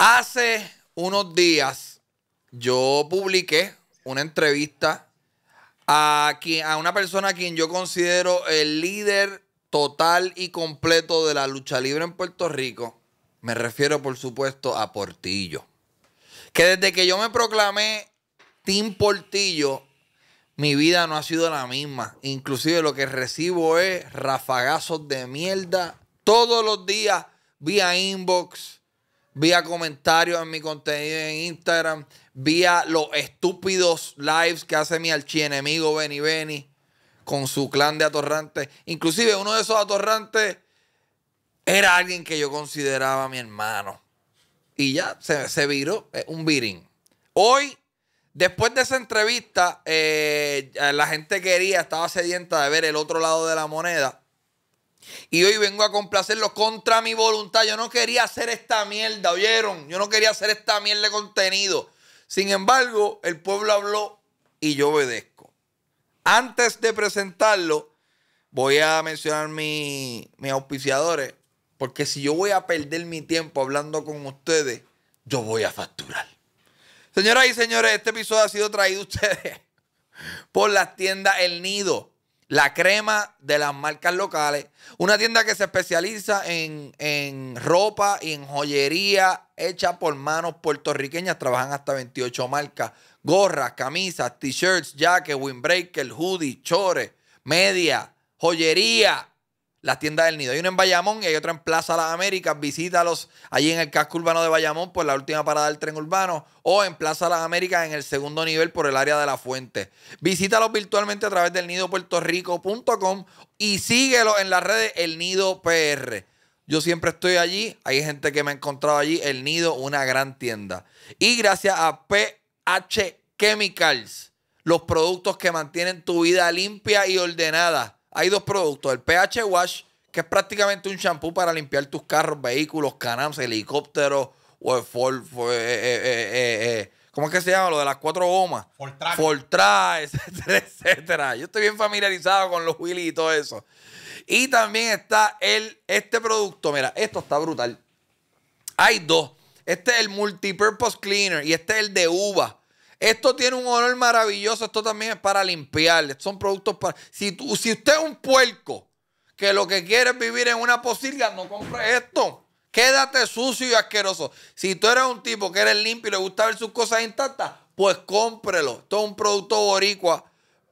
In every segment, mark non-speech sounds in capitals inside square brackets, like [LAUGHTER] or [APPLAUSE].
Hace unos días yo publiqué una entrevista a, a una persona a quien yo considero el líder total y completo de la lucha libre en Puerto Rico. Me refiero, por supuesto, a Portillo. Que desde que yo me proclamé Team Portillo, mi vida no ha sido la misma. Inclusive lo que recibo es rafagazos de mierda todos los días vía inbox vía comentarios en mi contenido en Instagram, vía los estúpidos lives que hace mi archienemigo Benny Benny con su clan de atorrantes. Inclusive uno de esos atorrantes era alguien que yo consideraba mi hermano. Y ya se, se viró un virín. Hoy, después de esa entrevista, eh, la gente quería, estaba sedienta de ver el otro lado de la moneda. Y hoy vengo a complacerlo contra mi voluntad. Yo no quería hacer esta mierda, ¿oyeron? Yo no quería hacer esta mierda de contenido. Sin embargo, el pueblo habló y yo obedezco. Antes de presentarlo, voy a mencionar mi, mis auspiciadores. Porque si yo voy a perder mi tiempo hablando con ustedes, yo voy a facturar. Señoras y señores, este episodio ha sido traído a ustedes [LAUGHS] por las tiendas El Nido la crema de las marcas locales. Una tienda que se especializa en, en, ropa y en joyería hecha por manos puertorriqueñas. Trabajan hasta 28 marcas. Gorras, camisas, t-shirts, jackets, windbreaker, hoodies, chores, media, joyería las tiendas del nido. Hay una en Bayamón y hay otra en Plaza Las Américas. Visítalos allí en el casco urbano de Bayamón por la última parada del tren urbano o en Plaza Las Américas en el segundo nivel por el área de la fuente. Visítalos virtualmente a través del nidopuertorico.com y síguelos en las redes El Nido PR. Yo siempre estoy allí. Hay gente que me ha encontrado allí. El Nido, una gran tienda. Y gracias a PH Chemicals, los productos que mantienen tu vida limpia y ordenada hay dos productos. El PH Wash, que es prácticamente un shampoo para limpiar tus carros, vehículos, canams, helicópteros, o eh, eh, eh, ¿cómo es que se llama? Lo de las cuatro gomas. Fortra, [LAUGHS] etcétera, etcétera. Yo estoy bien familiarizado con los Willy y todo eso. Y también está el, este producto, mira, esto está brutal. Hay dos. Este es el Multipurpose Cleaner y este es el de uva. Esto tiene un olor maravilloso. Esto también es para limpiar. son productos para. Si, tú, si usted es un puerco que lo que quiere es vivir en una pocilga, no compre esto. Quédate sucio y asqueroso. Si tú eres un tipo que eres limpio y le gusta ver sus cosas intactas, pues cómprelo. Esto es un producto boricua.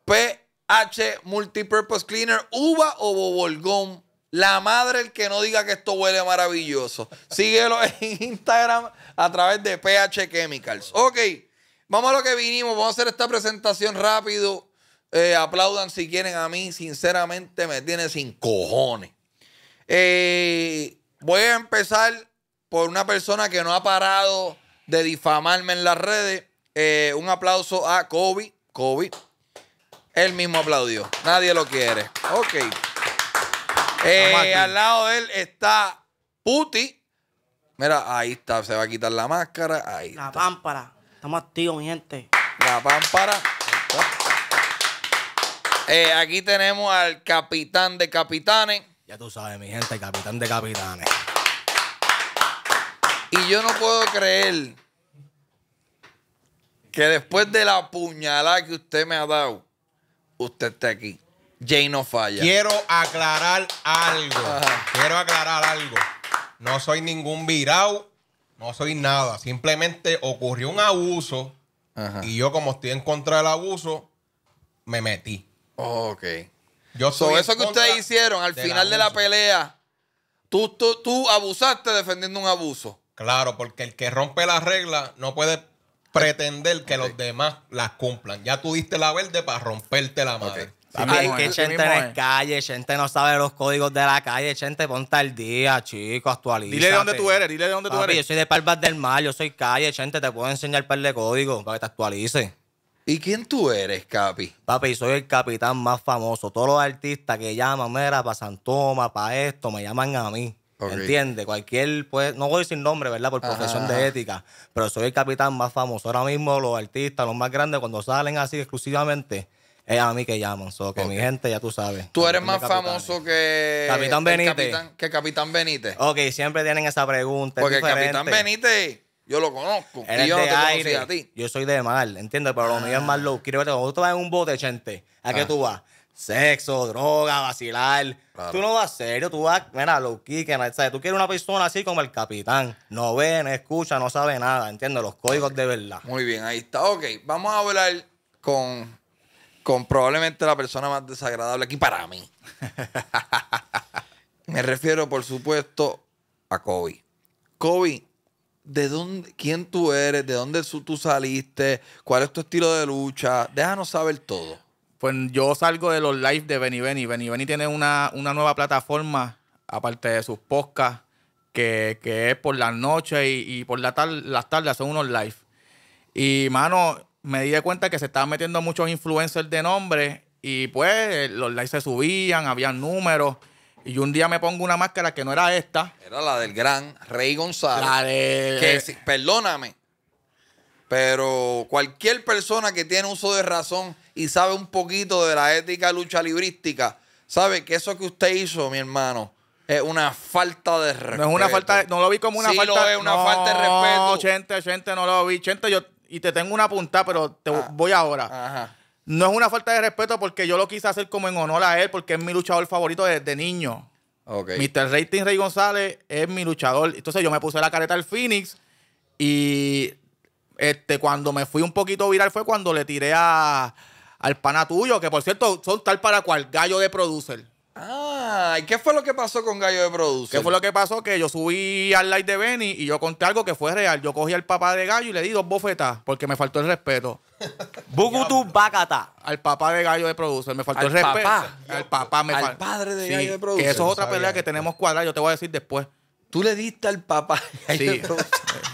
PH Multipurpose Cleaner, uva o bobolgón. La madre el que no diga que esto huele maravilloso. Síguelo en Instagram a través de PH Chemicals. Ok. Vamos a lo que vinimos, vamos a hacer esta presentación rápido. Eh, aplaudan si quieren a mí, sinceramente me tiene sin cojones. Eh, voy a empezar por una persona que no ha parado de difamarme en las redes. Eh, un aplauso a Kobe. Kobe. Él mismo aplaudió. Nadie lo quiere. Ok. al lado de él está Puti. Mira, ahí está. Se va a quitar la máscara. la pámpara más mi gente. La pámpara. Eh, aquí tenemos al capitán de capitanes. Ya tú sabes, mi gente, capitán de capitanes. Y yo no puedo creer que después de la puñalada que usted me ha dado, usted está aquí. Jay no falla. Quiero aclarar algo. Quiero aclarar algo. No soy ningún virao no soy nada. Simplemente ocurrió un abuso y yo, como estoy en contra del abuso, me metí. Oh, ok. Yo soy eso que ustedes hicieron al final de la pelea, tú, tú, tú abusaste defendiendo un abuso. Claro, porque el que rompe las reglas no puede pretender que los demás las cumplan. Ya tuviste la verde para romperte la madre. Es que gente en la calle, gente no sabe los códigos de la calle, gente ponte al día, chico, actualízate. Dile de dónde tú eres, dile de dónde tú eres. Yo soy de Palmas del Mar, yo soy calle, gente te puedo enseñar un par de códigos para que te actualice. ¿Y quién tú eres, Capi? Papi, soy el capitán más famoso. Todos los artistas que llaman, mira, para Santoma, para esto, me llaman a mí. ¿Entiende? ¿Entiendes? Cualquier, pues, no voy sin nombre, ¿verdad? Por profesión de ética, pero soy el capitán más famoso. Ahora mismo los artistas, los más grandes, cuando salen así exclusivamente, es a mí que llaman. So, que mi gente, ya tú sabes. Tú eres más famoso que. Capitán Benítez. que Capitán Benítez. Ok, siempre tienen esa pregunta. Porque Capitán Benítez. Yo lo conozco. yo no te aire. a ti. Yo soy de mal, ¿entiendes? Pero lo mío es más ah. low. Quiero cuando tú vas en un bote, gente, ¿a qué ah. tú vas? Sexo, droga, vacilar. Tú no vas serio, tú vas, mira, low kick, ¿sabes? Tú quieres una persona así como el capitán. No ve, no escucha, no sabe nada, ¿entiendes? Los códigos de verdad. Muy bien, ahí está. Ok, vamos a hablar con con probablemente la persona más desagradable aquí para mí. [LAUGHS] Me refiero, por supuesto, a Kobe. Kobe, ¿de dónde, quién tú eres? ¿De dónde tú saliste? ¿Cuál es tu estilo de lucha? Déjanos saber todo. Pues yo salgo de los lives de Benny Benny. Benny Benny tiene una, nueva plataforma, aparte de sus podcasts, que, es por las noches y, por la las tardes, son unos lives. Y, mano, me di cuenta que se estaban metiendo muchos influencers de nombre y pues los likes se subían, había números. Y un día me pongo una máscara que no era esta. Era la del gran Rey González. perdóname, pero cualquier persona que tiene uso de razón y sabe un poquito de la ética lucha librística, sabe que eso que usted hizo, mi hermano, es una falta de respeto. No es una falta, no lo vi como una falta de... Sí es, una falta de respeto. gente, gente, no lo vi. Gente, yo y te tengo una puntada pero te ah. voy ahora. No es una falta de respeto porque yo lo quise hacer como en honor a él, porque es mi luchador favorito desde niño. Okay. Mr. Rating Rey González es mi luchador. Entonces yo me puse la careta al Phoenix y este, cuando me fui un poquito viral fue cuando le tiré a, al pana tuyo, que por cierto son tal para cual gallo de producer. Ah, ¿y qué fue lo que pasó con Gallo de Producer? ¿Qué fue lo que pasó? Que yo subí al live de Benny y yo conté algo que fue real. Yo cogí al papá de Gallo y le di dos bofetas porque me faltó el respeto. [LAUGHS] Bugutu Bacata. Al papá de Gallo de Producer. Me faltó el respeto. Papá? Al papá. Me al padre de Gallo de Producer. eso es otra pelea que tenemos cuadrada. Yo te voy a decir después. Tú le diste al papá. Sí.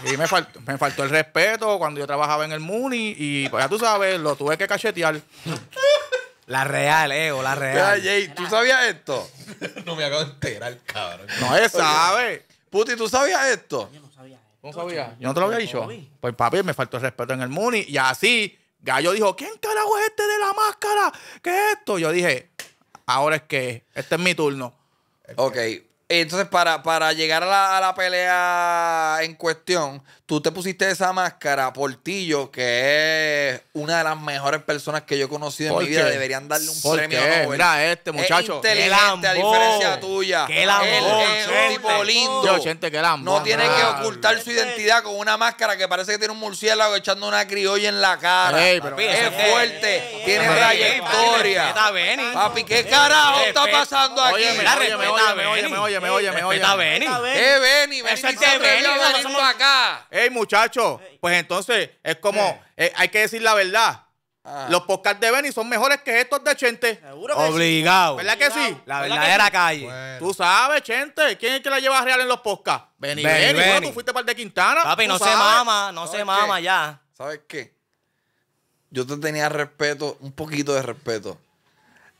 y me faltó, me faltó el respeto cuando yo trabajaba en el Muni y pues, ya tú sabes, lo tuve que cachetear. [LAUGHS] La real, eh, o la real. Jay, ¿tú sabías esto? [LAUGHS] no me acabo de enterar, cabrón. No sabes. sabe. Puti, ¿tú sabías esto? Yo no sabía esto. ¿No sabía? Yo no te lo había dicho. Pues papi, me faltó el respeto en el Muni. Y así, Gallo dijo, ¿quién carajo es este de la máscara? ¿Qué es esto? Yo dije, ahora es que este es mi turno. Ok. Entonces, para, para llegar a la, a la pelea en cuestión, tú te pusiste esa máscara, Portillo, que es una de las mejores personas que yo he conocido en mi vida, deberían darle un premio Nobel. Mira este muchacho. Es inteligente, a diferencia tuya. Qué es tipo lindo. No tiene que ah. ocultar su identidad con una máscara que parece que tiene un murciélago echando una criolla en la cara. pero, es fuerte, tiene trayectoria. papi, ¿qué carajo está pasando aquí? me oye, Me oye, Me oye. Está Benny. Eh, Benny, Benny. Ese es Benny, para acá. Eh, muchachos, pues entonces es como, eh, hay que decir la verdad. Ah. Los podcasts de Benny son mejores que estos de Chente. Seguro Obligado. ¿Verdad que sí? La verdadera calle. Tú sabes, Chente. ¿Quién es que la lleva real en los podcasts? Benny, Benny. cuando tú fuiste para el de Quintana. Papi, no se mama, no se mama ya. ¿Sabes qué? Yo te tenía respeto, un poquito de respeto.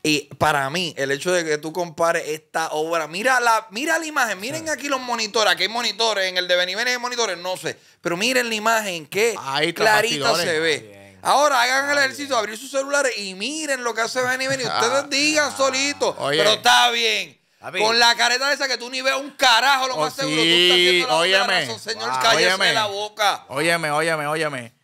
Y para mí, el hecho de que tú compares esta obra, mira la, mira la imagen, miren aquí los monitores, aquí hay monitores, en el de Benny hay monitores, no sé, pero miren la imagen, que clarita se ve. Ahora hagan el ejercicio, de abrir sus celulares y miren lo que hace Benny Y Ustedes [LAUGHS] digan solito, ah, pero está bien. Con la careta de esa que tú ni ves un carajo, lo oh, más seguro. Tú estás haciendo la razón, señor, cállese la boca. Óyeme, óyeme, óyeme.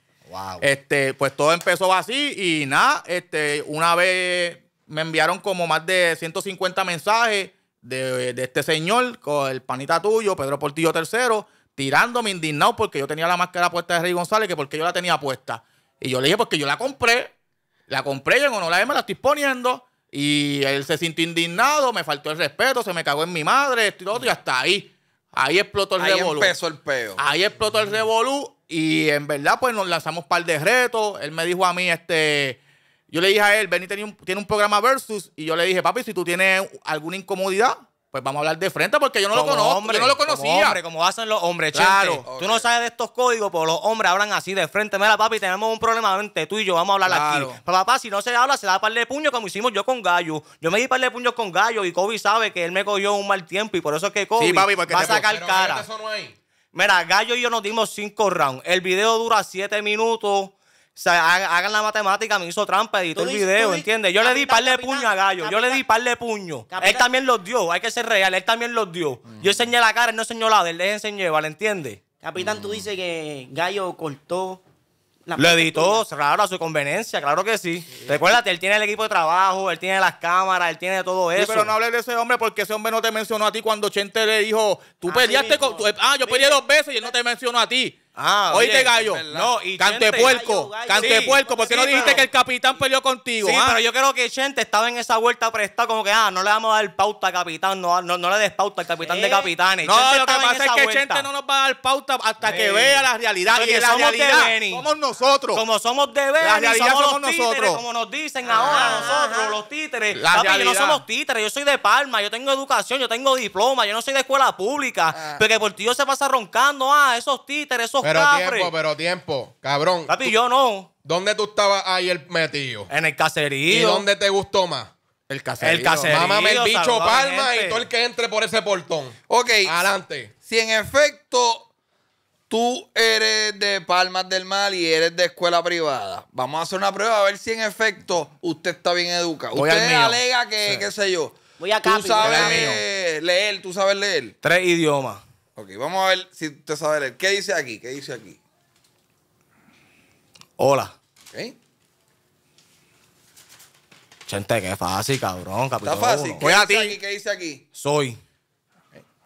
Este, pues todo empezó así y nada, este, una vez me enviaron como más de 150 mensajes de, este señor, con el panita tuyo, Pedro Portillo III, tirándome indignado porque yo tenía la máscara puesta de Rey González, que porque yo la tenía puesta. Y yo le dije, porque yo la compré, la compré yo en honor a él me la estoy poniendo. Y él se sintió indignado, me faltó el respeto, se me cagó en mi madre, y todo, y hasta ahí. Ahí explotó el revolú. Ahí empezó el peo. Ahí explotó el revolú y en verdad pues nos lanzamos un par de retos. Él me dijo a mí, este, yo le dije a él, Benny tiene un programa versus y yo le dije, papi, si tú tienes alguna incomodidad, pues vamos a hablar de frente porque yo no lo conozco, hombre, yo no lo conocía. Como como hacen los hombres, claro. Tú no sabes de estos códigos, pero los hombres hablan así de frente. Mira, papi, tenemos un problema entre tú y yo, vamos a hablar aquí. papá, si no se habla, se da par de puños como hicimos yo con Gallo. Yo me di par de puños con Gallo y Kobe sabe que él me cogió un mal tiempo y por eso es que Kobe sí, papi, va a sacar cara. Este Mira, Gallo y yo nos dimos cinco rounds. El video dura siete minutos sea, hagan la matemática, me hizo trampa, editó el video, ¿entiendes? Yo le di par de puños a Gallo, yo le di par de puño. Él también los dio, hay que ser real, él también los dio. Mm. Yo enseñé la cara, él no enseñó la de él, le enseñé, ¿vale? ¿Entiendes? Capitán, tú dices que Gallo cortó lo editó, claro, a su conveniencia, claro que sí. Recuérdate, él tiene el equipo de trabajo, él tiene las cámaras, él tiene todo eso. pero no hables de ese hombre porque ese hombre no te mencionó a ti cuando Chente le dijo, tú ah, yo peleé dos veces y él no te mencionó a ti. Ah, Oíste, Gallo. No, y Cantepuerco. Cantepuerco, sí, ¿por qué no dijiste que el capitán peleó contigo? Sí, ah? pero yo creo que Chente estaba en esa vuelta prestada, como que, ah, no le vamos a dar pauta al capitán, no, no, le des pauta al capitán de capitanes. No, Chente lo que pasa es que Chente no nos va a dar pauta hasta que vea la realidad. y la somos realidad de somos nosotros. Como somos de Beni, la realidad somos, los nosotros. Títeres, como nos dicen ahora nosotros, los títeres. yo no somos títeres, yo soy de Palma, yo tengo educación, yo tengo diploma, yo no soy de escuela pública. Ah. Porque por ti yo se pasa roncando, ah, esos títeres, esos pero tiempo, pero tiempo. Cabrón. Papi, yo no. ¿Dónde tú estabas ayer metido? En el caserío. ¿Y dónde te gustó más? El caserío. El caserío. Mámame el bicho palma y todo el que entre por ese portón. Ok. Adelante. Si en efecto tú eres de Palmas del Mal y eres de escuela privada. Vamos a hacer una prueba a ver si en efecto usted está bien educado. usted alega que, qué sé yo. Voy a Tú sabes leer, tú sabes leer. Tres idiomas. Ok, vamos a ver si usted sabe leer. ¿Qué dice aquí? ¿Qué dice aquí? Hola. ¿Ok? Gente, qué fácil, cabrón. Capítulo Está fácil. ¿Qué dice aquí? ¿Qué aquí? Soy.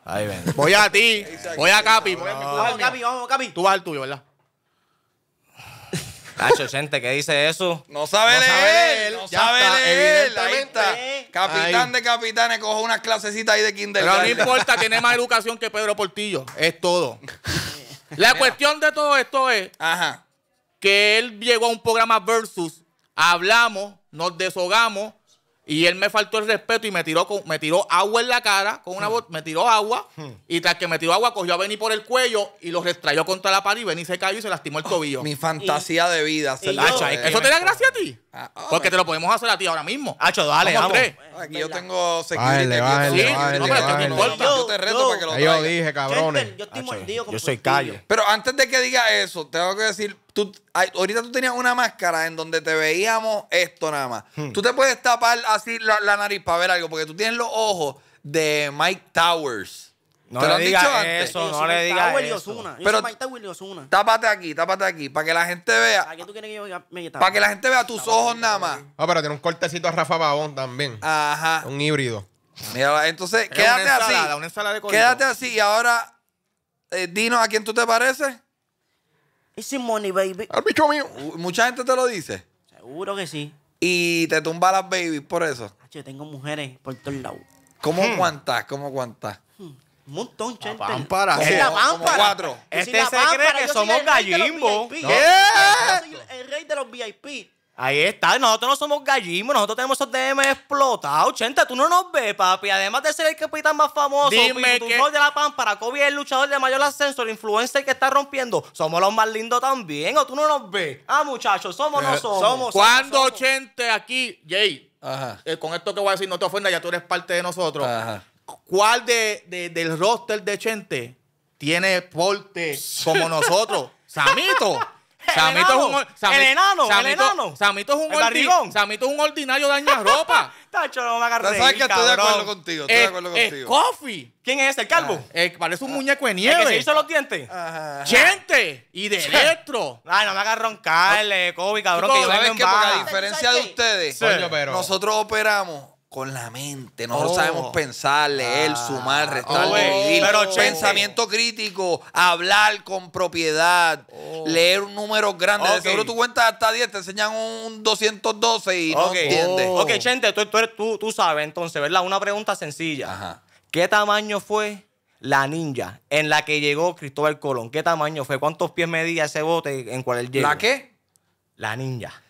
Ahí ven. Voy a ti. Voy a Capi. Capi, vamos, Capi. Tú vas al tuyo, ¿verdad? Hacho, gente que dice eso. No sabe de leer, no sabe leer. Capitán de capitanes, cojo una clasecita ahí de kindergarten. Pero no importa, tiene más educación que Pedro Portillo. Es todo. [LAUGHS] La cuestión de todo esto es que él llegó a un programa versus, hablamos, nos deshogamos, y él me faltó el respeto y me tiró, con, me tiró agua en la cara con una hmm. me tiró agua hmm. y tras que me tiró agua cogió a Benny por el cuello y lo restrayó contra la pared y Benny se cayó y se lastimó el ah, tobillo. Mi fantasía de vida. Se la eh, ¿Eso te da gracia a ti? Ah, porque te lo podemos hacer a ti ahora mismo. Hacho, dale, vamos. Aquí yo tengo security. Bájale, bájale, pero Yo, te lo dije, cabrones. yo soy callo. Pero antes de que diga eso, tengo que decir, tú, ahorita tú tenías una máscara en donde te veíamos esto nada más. Hmm. Tú te puedes tapar así la nariz para ver algo, porque tú tienes los ojos de Mike Towers. No le digas eso, no le digas eso. Pero tápate aquí, tápate aquí, para que la gente vea. ¿Para tú quieres que yo me Para que la gente vea tus ojos nada más. Ah, pero tiene un cortecito a Rafa Babón también. Ajá. Un híbrido. Mira, entonces, quédate así. Una de quédate así y ahora, eh, dinos a quién tú te pareces. Easy money, baby. Al bicho mío. Mucha gente te lo dice. Seguro que sí. Y te tumba las babies por eso. Yo tengo mujeres por todos lados. ¿Cómo hmm. aguantas? ¿Cómo cuántas? Hmm. Un montón, gente. La pámpara. Es este la Cuatro. Este se cree que somos gallimbo. ¿Qué? el rey de los VIP. Ahí está, nosotros no somos gallimbo, nosotros tenemos esos DM explotados. Chente, tú no nos ves, papi. Además de ser el capitán más famoso, Dime que... de la Pámpara, Kobe el luchador de mayor ascenso, el influencer que está rompiendo, somos los más lindos también. ¿O tú no nos ves? Ah, muchachos, somos eh, nosotros. somos. Cuando gente, Chente aquí, Jay, Ajá. Eh, con esto que voy a decir, no te ofendas, ya tú eres parte de nosotros. Ajá ¿Cuál de, del roster de Chente tiene porte como nosotros? [LAUGHS] Samito. Samito es un el enano, Samito, Samito es un ordi, Samito es un ordinario de ropa. [LAUGHS] Tacho, no me agarré. Sabes que estoy de acuerdo contigo, estoy de eh, acuerdo eh, contigo. Coffee. ¿Quién es ese? el calvo? Ah, parece un ah, muñeco de nieve. ¿Quién se hizo los dientes. ¡Chente! Gente y de electro. Ay, no me agarran Carle, Kobe, cabrón, que yo Porque a diferencia de ustedes, nosotros operamos con la mente. Nosotros oh. sabemos pensar, leer, ah. sumar, oh, restar, dividir. pensamiento crítico, hablar con propiedad, oh. leer un número grande. De seguro tú cuentas hasta 10, te enseñan un 212 y no entiendes. Ok, gente tú, tú, sabes entonces, ¿verdad? Una pregunta sencilla. ¿Qué tamaño fue la ninja en la que llegó Cristóbal Colón? ¿Qué tamaño fue? ¿Cuántos pies medía ese bote en cual él llegó? ¿La qué? La ninja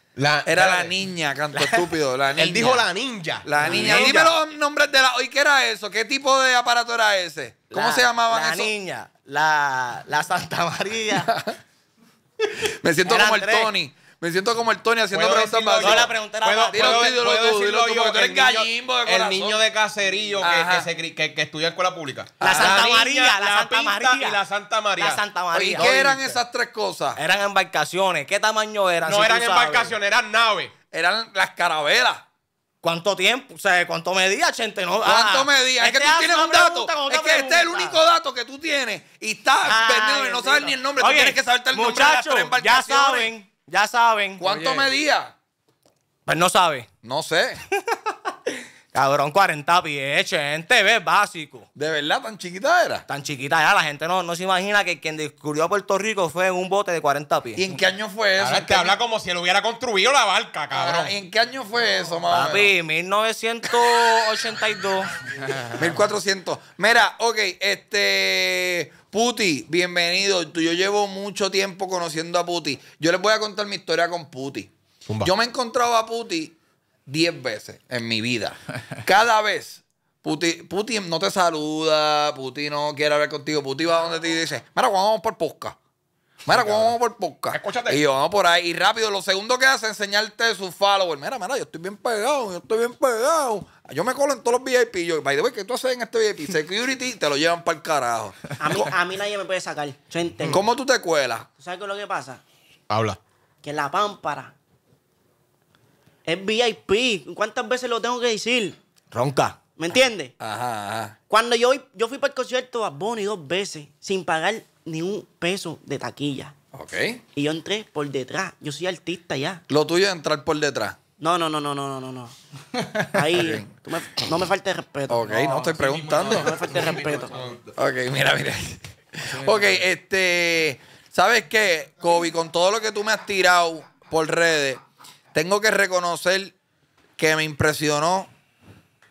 era la, niña, canto estúpido. La Él dijo la ninja. La niña. Dime los nombres de la. ¿Y qué era eso? ¿Qué tipo de aparato era ese? ¿Cómo se llamaban la La niña. La, la Santa María. [LAUGHS] Me siento como el Tony. Me siento como el Tony haciendo preguntas más. No, la pregunta era ¿Puedo, dilo, tú, gallimbo El niño de caserío que, estudia en escuela pública. La Santa María, la Santa María. Y la Santa María. La Santa María. ¿Y qué eran esas tres cosas? Eran embarcaciones. ¿Qué tamaño eran? No eran embarcaciones, eran naves. Eran las carabelas. ¿Cuánto tiempo? O sea, ¿cuánto medía, gente? No, ¿Cuánto ah, medía? Es que este tú tienes un dato. Es que este es el único dato que tú tienes. Y estás ah, perdido y no sabes ni el nombre. tú tienes que saberte el nombre de Ya saben. Ya saben. ¿Cuánto medía? Pues no sabe. No sé. [LAUGHS] Cabrón, 40 pies, gente, ve, básico. ¿De verdad tan chiquita era? Tan chiquita era, la gente no, no se imagina que quien descubrió a Puerto Rico fue en un bote de 40 pies. ¿Y en qué año fue eso? Te habla como si él hubiera construido la barca, ah, cabrón. ¿Y ¿En qué año fue eso, mamá? Papi, 1982. 1400. [LAUGHS] Mira, ok, este... Puti, bienvenido. Yo llevo mucho tiempo conociendo a Puti. Yo les voy a contar mi historia con Puti. Yo me encontraba a Puti 10 veces en mi vida. Cada vez Putin, no te saluda, Putin no quiere hablar contigo, Putin va donde te dice, mira, cuando vamos por posca. Mira, cuando vamos por posca. Escúchate. Y yo, vamos por ahí. Y rápido, lo segundo que hace es enseñarte su followers. Mira, mira, yo estoy bien pegado, yo estoy bien pegado. Yo me colo en todos los VIP. Yo, by the way, ¿qué tú haces en este VIP? [LAUGHS] Security, te lo llevan para el carajo. A mí, a mí nadie me puede sacar. Yo ¿Cómo tú te cuelas? ¿Tú sabes qué es lo que pasa? Habla. Que la pámpara es VIP. ¿Cuántas veces lo tengo que decir? Ronca. ¿Me entiendes? Ah, ajá, ajá. Cuando yo, yo fui para el concierto a Bonnie dos veces sin pagar ni un peso de taquilla. Ok. Y yo entré por detrás. Yo soy artista ya. Lo tuyo es entrar por detrás. No, no, no, no, no, no, no. [LAUGHS] Ahí, no me falte respeto. Ok, no, estoy preguntando. No, me falte [LAUGHS] respeto. ok, mira, mira. Ok, este, ¿sabes qué, Kobe? Con todo lo que tú me has tirado por redes, tengo que reconocer que me impresionó.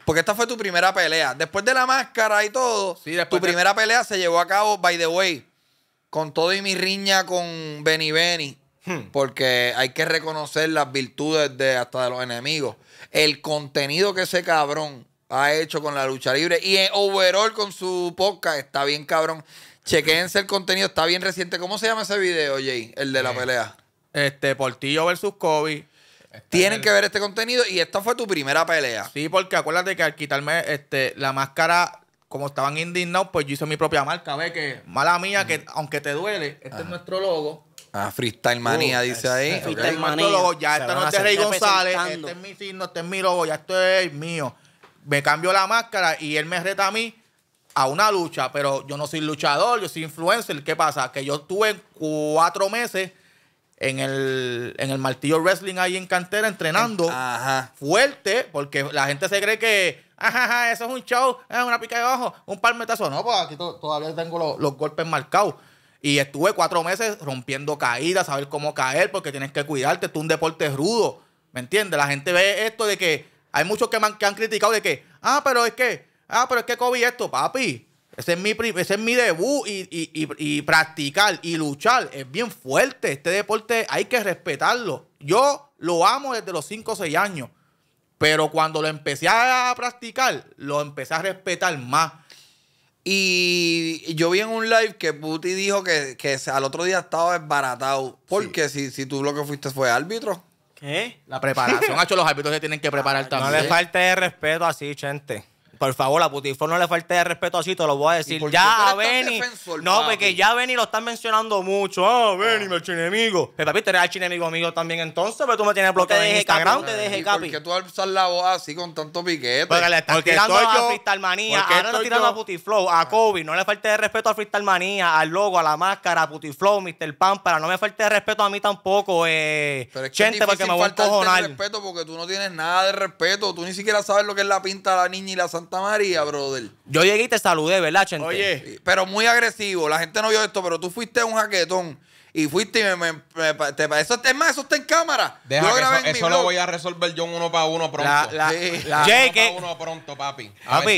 Porque esta fue tu primera pelea. Después de la máscara y todo, tu primera pelea se llevó a cabo, by the way, con todo y mi riña con Benny Benny. Hmm. Porque hay que reconocer las virtudes de hasta de los enemigos. El contenido que ese cabrón ha hecho con la lucha libre y en overall con su podcast está bien cabrón. Chequense el contenido, está bien reciente. ¿Cómo se llama ese video, Jay? El de la eh, pelea. Este, Portillo versus Kobe. Tienen que ver este contenido y esta fue tu primera pelea. Sí, porque acuérdate que al quitarme este, la máscara, como estaban indignados, pues yo hice mi propia marca. Ve que, mala mía, que aunque te duele, este es nuestro logo. Ah, Freestyle Manía, uh, dice ahí. Freestyle Manía. ya, este no es de Rey González, este es mi signo, este es mi logo, ya esto es mío. Me cambió la máscara y él me reta a mí a una lucha, pero yo no soy luchador, yo soy influencer. ¿Qué pasa? Que yo estuve cuatro meses en el, en el martillo wrestling ahí en cantera entrenando fuerte, porque la gente se cree que, ajá, eso es un show, es una pica de abajo, un palmetazo. No, pues aquí todavía tengo los, golpes marcados. Y estuve cuatro meses rompiendo caídas, saber cómo caer, porque tienes que cuidarte, tú es un deporte rudo, ¿me entiendes? La gente ve esto de que hay muchos que, que han criticado de que, ah, pero es que, ah, pero es que COVID esto, papi, ese es mi, ese mi debut y, practicar y luchar es bien fuerte. Este deporte hay que respetarlo. Yo lo amo desde los 5 o 6 años, pero cuando lo empecé a practicar, lo empecé a respetar más. Y yo vi en un live que Buti dijo que, que al otro día estaba desbaratado. Porque si, si tú lo que fuiste fue árbitro. ¿Qué? La preparación, [LAUGHS] hecho los árbitros se tienen que preparar también. Ah, no le falte de respeto así, gente. Por favor, a Putiflow no le falte de respeto así, te lo voy a decir. Ya a Benny. no, porque ya Benny lo están mencionando mucho. Ah, Veni, Benny, ah. mi enemigo Pero papi, tú eres enemigo mío también entonces, pero tú me tienes bloqueado en Instagram, te dejé capi. ¿Por qué tú alzas la voz así con tanto piquete? Porque le estás tirando a yo, Freestyle Manía, ahora le tirando a Putiflow, a Kobe. No le falte de respeto a Freestyle Manía, al logo, a la máscara, a Putiflow, Mr. Pampara. No me falte de respeto a mí tampoco, eh. gente, porque me voy a respeto porque tú no tienes nada de respeto. Tú ni siquiera sabes lo que es la pinta de la niña y la Santa María, brother. Yo llegué y te saludé, ¿verdad, Chente? Oye. Pero muy agresivo. La gente no vio esto, pero tú fuiste un jaquetón y fuiste y me, eso, más, eso está en cámara. yo eso, eso lo voy a resolver yo uno para uno pronto. sí. Jake, uno para uno pronto, papi. A, Ver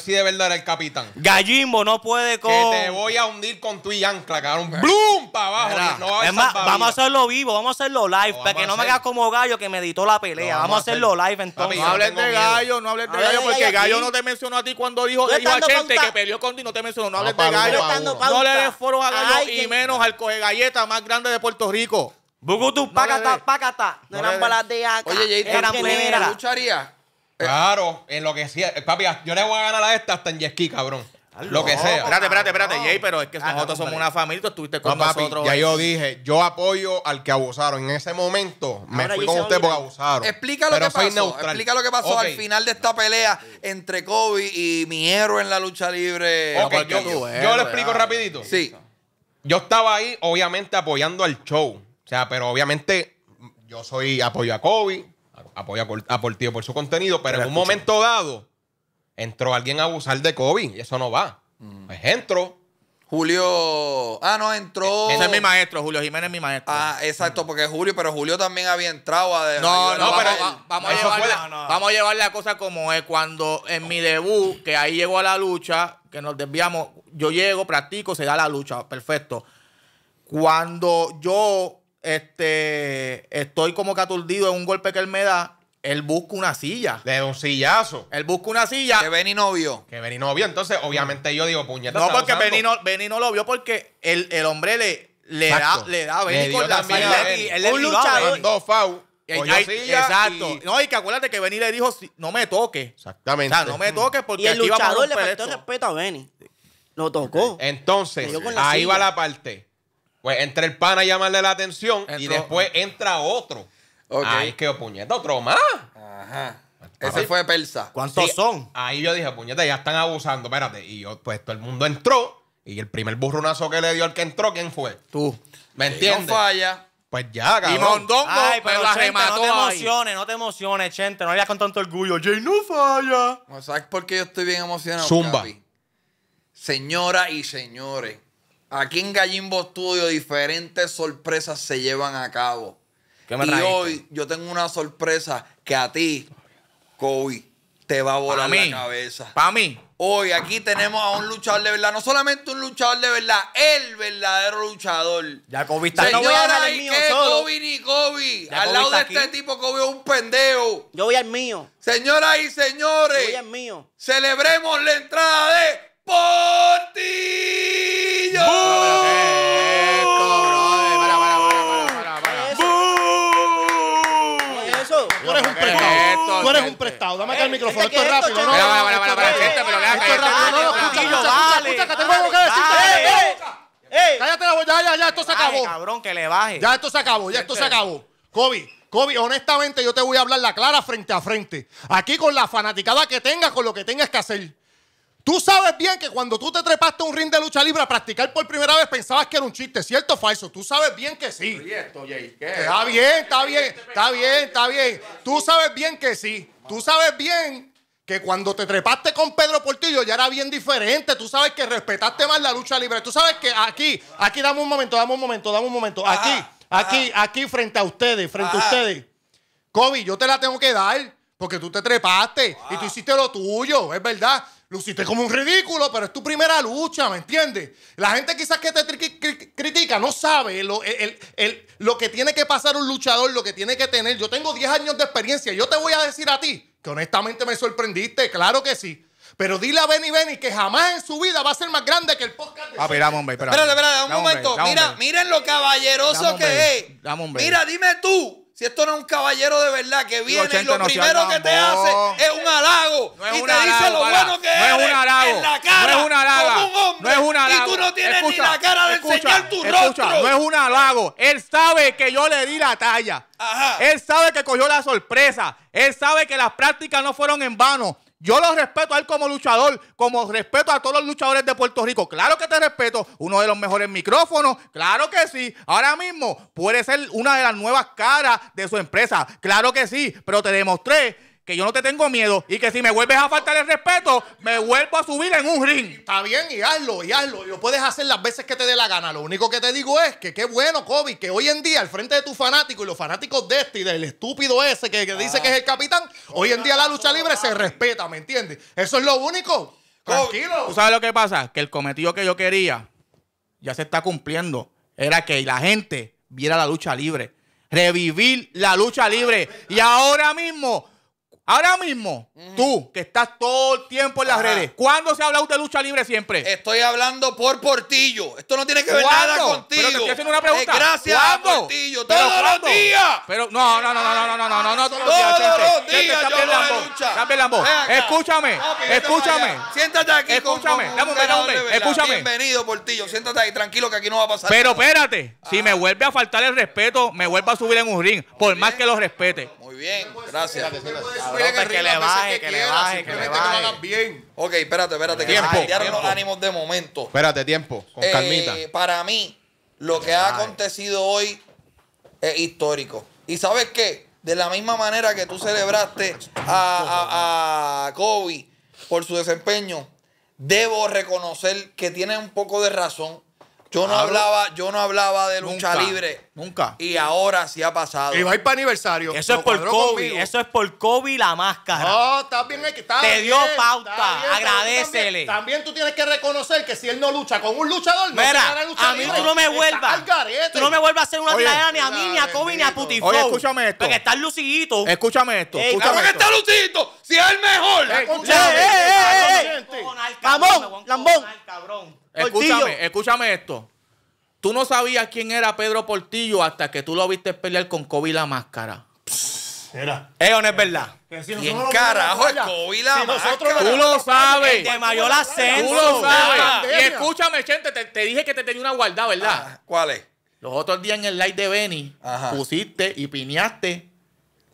si de verdad, era el capitán. Gallimbo no puede con... Que te voy a hundir con tu y ancla, cabrón. ¡Blum! Para abajo. vamos a hacerlo vivo, vamos a hacerlo live, para que no me hagas como Gallo que me editó la pelea. vamos, a hacerlo live entonces. no hables de Gallo, no hables de Gallo, porque Gallo no te mencionó a ti cuando dijo, dijo a que peleó contigo, no te mencionó. No hables de Gallo. No le des a Gallo y menos al coge galleta más grande de Puerto Rico. Bugutu, pácata, pácata. No eran balas de acá. Oye, Jay, ¿Qué ¿tú eh. Claro, en lo que sea. Eh, papi, yo le voy a ganar a esta hasta en Yeski, cabrón. Lo que sea. Espérate, espérate, espérate, Jay, pero es que ah, nosotros somos una familia, tú estuviste con nosotros. Ya yo dije, yo apoyo al que abusaron. En ese momento me fui con usted porque abusaron. Explica lo que pasó. Explica lo que pasó al final de esta pelea entre Kobe y mi héroe en la lucha libre. yo, le explico rapidito. Sí yo estaba ahí, obviamente, apoyando al show. O sea, pero obviamente yo soy apoyo a Kobe, apoyo a, Portillo por su contenido, pero, en un momento dado entró alguien a abusar de Kobe y eso no va. Mm. Pues entro, Julio. Ah, no, entró. Ese es mi maestro, Julio Jiménez mi maestro. Ah, exacto, porque Julio, pero Julio también había entrado a. no, no, pero vamos, a llevar vamos a llevar la cosa como es. Cuando en mi debut, que ahí llegó a la lucha, que nos desviamos, yo llego, practico, se da la lucha, perfecto. Cuando yo este, estoy como que aturdido en un golpe que él me da, él busca una silla. De un sillazo. Él busca una silla. Que Benny no vio. Que Benny no vio. Entonces, obviamente, yo digo, puñetazo. No, porque Benny no, no, lo vio porque el, el hombre le, le da, le da Benny le con la silla. Él le, un luchador. Dos fau. exacto. No, y que acuérdate que Benny le dijo, no me toques. Exactamente. O sea, no me toques porque y el luchador le faltó respeto a Benny. Lo tocó. Entonces, ahí va la parte. Pues entra el pana llamarle la atención y después entra otro. Ahí es que puñeta, otro más. Ajá. Ese fue persa. ¿Cuántos son? Ahí yo dije, puñeta, ya están abusando, espérate. Y yo, pues todo el mundo entró. Y el primer burronazo que le dio al que entró, ¿quién fue? Tú. ¿Me entiendes? No falla. Pues ya, cabrón. Y Ay, pues, pero, la no te emociones, no te emociones, gente No vayas con tanto orgullo. Jay no falla. ¿Sabes por qué yo estoy bien emocionado? Zumba. Señoras y señores, aquí en Gallimbo Studio diferentes sorpresas se llevan a cabo y hoy yo tengo una sorpresa que a ti, Kobe, te va a volar la cabeza. Para mí. Hoy aquí tenemos a un luchador de verdad. No solamente un luchador de verdad, el verdadero luchador. Ya Kobe está Señora, no voy a Kobe ni Kobe. al lado de este tipo, Kobe es un pendejo. Yo voy al mío. Señoras y señores. Yo voy al mío. Celebremos la entrada de Portillo. Eh, este esto es rápido, ¿no? Esto escucha, que tengo algo que decirte. Cállate la ya, ya, esto se acabó. cabrón, que le baje. Ya esto se acabó, ya esto se acabó. Kobe, Kobe, honestamente yo te voy a hablar la clara frente a frente. Aquí con la fanaticada que tengas, con lo que tengas que hacer. Tú sabes bien que cuando tú te trepaste un ring de lucha libre a practicar por primera vez pensabas que era un chiste, ¿cierto o falso? Tú sabes bien que sí. Está bien, está bien, está bien, está bien. Tú sabes bien que sí. Tú sabes bien que cuando te trepaste con Pedro Portillo ya era bien diferente. Tú sabes que respetaste más la lucha libre. Tú sabes que aquí, aquí, dame un momento, dame un momento, dame un momento. Aquí, aquí, aquí, frente a ustedes, frente a ustedes. Kobe, yo te la tengo que dar. Porque tú te trepaste y tú ah. hiciste lo tuyo, es verdad. Lo hiciste como un ridículo, pero es tu primera lucha, ¿me entiendes? La gente quizás que te critica no sabe lo, el, lo, que tiene que pasar un luchador, lo que tiene que tener. Yo tengo 10 años de experiencia. Yo te voy a decir a ti que honestamente me sorprendiste, claro que sí. Pero dile a Benny Benny que jamás en su vida va a ser más grande que el podcast. ah, pero espérate, un momento. Mira, miren lo caballeroso que es. Mira, dime tú, si esto no es un caballero de verdad que viene y lo primero que te hace es un halago no es y te dice lo bueno que es no es un halago, como un hombre no es un halago. y tú no tienes ni la cara de escucha, enseñar tu escucha, rostro. No es un halago. Él sabe que yo le di la talla. Él sabe que cogió la sorpresa. Él sabe que las prácticas no fueron en vano. Yo lo respeto a él como luchador, como respeto a todos los luchadores de Puerto Rico. Claro que te respeto, uno de los mejores micrófonos, claro que sí. Ahora mismo puede ser una de las nuevas caras de su empresa, claro que sí, pero te demostré que yo no te tengo miedo y que si me vuelves a faltar el respeto, me vuelvo a subir en un ring. Está bien, y hazlo, y hazlo. Y lo puedes hacer las veces que te dé la gana. Lo único que te digo es que qué bueno, Kobe, que hoy en día, al frente de tu fanático y los fanáticos de este y del estúpido ese que, dice ah. que es el capitán, hoy en día la lucha libre se respeta, ¿me entiendes? Eso es lo único. Tranquilo. ¿Tú sabes lo que pasa? Que el cometido que yo quería ya se está cumpliendo. Era que la gente viera la lucha libre. Revivir la lucha libre. Y ahora mismo Ahora mismo, tú que estás todo el tiempo en las redes, ¿cuándo se ha hablado de lucha libre siempre? Estoy hablando por Portillo. Esto no tiene que ver nada contigo. Pero te estoy haciendo una pregunta. gracias ¿Cuándo? Portillo. Todos los días. Pero no, no, no, no, no, no, no, no, no todos los días. Todos los días, lucha. la voz. Escúchame, escúchame. Siéntate aquí. Escúchame. Con, un dame un Escúchame. Bienvenido, Portillo. Siéntate ahí, tranquilo que aquí no va a pasar. nada. Pero espérate, si me vuelve a faltar el respeto, me vuelvo a subir en un ring, por más que lo respete. Muy bien, gracias que le baje, que, le baje, que le baje. bien. Ok, espérate, espérate. Que tiempo. los ánimos de momento. Espérate, tiempo. Con eh, calmita. Para mí, lo que ha acontecido hoy es histórico. ¿Y sabes qué? De la misma manera que tú celebraste a, a, Kobe por su desempeño, debo reconocer que tiene un poco de razón yo no hablaba, yo no hablaba de lucha libre. Nunca. Y ahora sí ha pasado. Y va a ir para aniversario. Eso es por COVID. Eso es por COVID la máscara. No, está bien, está Te dio pauta, agradecele. También, tú tienes que reconocer que si él no lucha con un luchador, no Mira, lucha a mí tú no me vuelvas. Tú no me vuelvas a hacer una tirada ni a mí, ni a COVID ni a tu Oye, escúchame esto. Porque estás lucidito. Escúchame esto. Eh, escúchame ¡Claro que está lucidito si es el mejor. Lambón, Escúchame, escúchame esto. Tú no sabías quién era Pedro Portillo hasta que tú lo viste pelear con Kobe la máscara. Era. Eso ¿Eh, no es verdad. Si ¿Quién carajo es Kobe la Tú lo sabes. De mayor ascenso. Tú lo sabes. Y escúchame, gente, te, dije que te tenía una guardada, ¿verdad? Ah, ¿Cuál es? Los otros días en el live de Benny pusiste y piñaste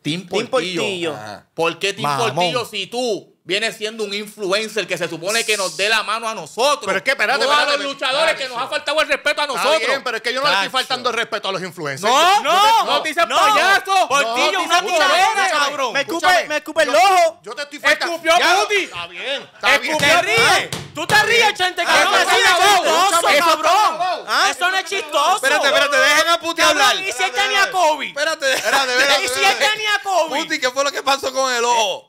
Tim Portillo. ¿Por qué Tim Portillo si tú viene siendo un influencer que se supone que nos dé la mano a nosotros. Pero es que espérate, no a los luchadores que nos ha faltado el respeto a nosotros. Está bien, pero es que yo no le estoy faltando el respeto a los influencers. No, no, no te dices no, payaso. no, una cabrón. Me escupe, me escupe el ojo. Yo te estoy faltando. Escupió Booty. Está bien, está bien. Escupió ah, ríe. Tú te ríes, chente, cabrón. Ah, eso no es chistoso, cabrón. Ah, eso no es chistoso. Espérate, espérate, dejen a Puti hablar. ¿Y si es Kobe? Espérate, espérate. ¿Y si es Kobe? Puti, ¿qué fue lo que pasó con el ojo?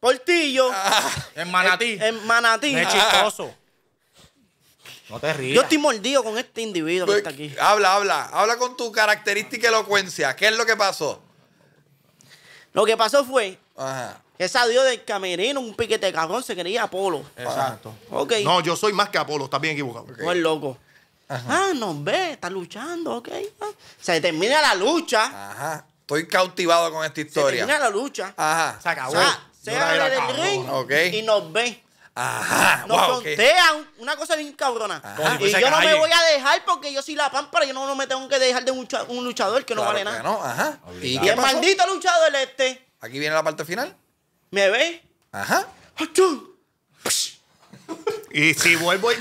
Portillo. Ah. en Manatí. En, Manatí. es ah. chistoso. No te rías. Yo estoy mordido con este individuo que pues, está aquí. Habla, habla. Habla con tu característica elocuencia. ¿Qué es lo que pasó? Lo que pasó fue Ajá. que salió del camerino un piquete de se quería Apolo. Exacto. Okay. No, yo soy más que Apolo, está bien equivocado. No es loco. Ajá. Ah, no, ve, está luchando, ok. Ah, se termina la lucha. Ajá. Estoy cautivado con esta historia. Se termina la lucha. Ajá. Se acabó se abre del ring y nos ve. Ajá. Nos wow, una cosa bien cabrona. y yo no me voy a dejar porque yo soy la pámpara, yo no, me tengo que dejar de un, luchador que no vale nada. No. Ajá. ¿Y, el maldito luchador este. Aquí viene la parte final. Me ve. Ajá. ¡Achú! Y si vuelvo. Y...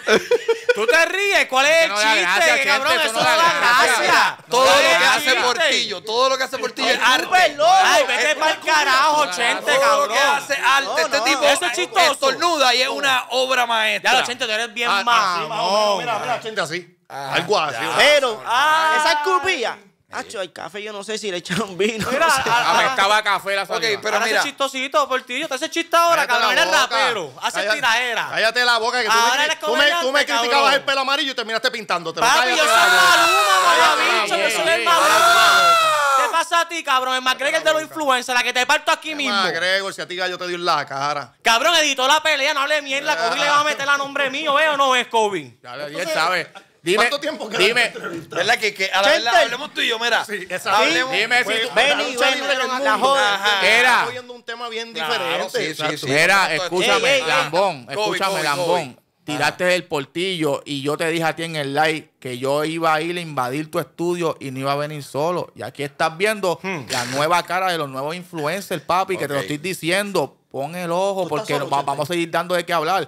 Tú te ríes, ¿cuál es el chiste? cabrón, gente, eso no da gracia. Todo lo que hace Portillo, todo lo que hace Portillo es arte. Loco. Ay, vete para el carajo, gente, cabrón. Todo lo que hace arte, este tipo eso es chistoso. estornuda y es una obra maestra. Ya, los Chente, tú eres bien ah, más. Ah, mira, mira, Chente, así. Ah, Algo así. Ah, Pero, ah, esa esas Hacho, hay café, yo no sé si le echaron vino. Mira, no [LAUGHS] estaba café la salida. pero ahora mira. Hace chistosito por ti. Te hace chista ahora, cabrón. Eres rapero. Haces tiraera. Cállate la boca. Que tú, me, tú, me, criticabas el pelo amarillo y terminaste pintándote. Papi, yo soy Maluma, bicho. Yo soy el Maluma pasa a ti, cabrón? El McGregor de los influencers, la que te parto aquí mismo. McGregor, si a ti yo te doy la cara. Cabrón, editó la pelea, no hable mierda. Kobe le va a meter la nombre mío, ¿ves ¿eh o no es eh, Kobe? Ya, él sabe. Dime, ¿Cuánto tiempo queda Dime, ¿verdad? Que, que a la verdad hablemos tú y yo, mira. Sí, dime pues, si tú. y ven, la joven. Era. oyendo un tema bien diferente. Sí, Era, escúchame, Lambón, escúchame, Lambón. Tiraste del el portillo y yo te dije a ti en el live que yo iba a ir a invadir tu estudio y no iba a venir solo. Y aquí estás viendo hmm. la nueva cara de los nuevos influencers, papi, que te lo estoy diciendo. Pon el ojo porque vamos a seguir dando de qué hablar.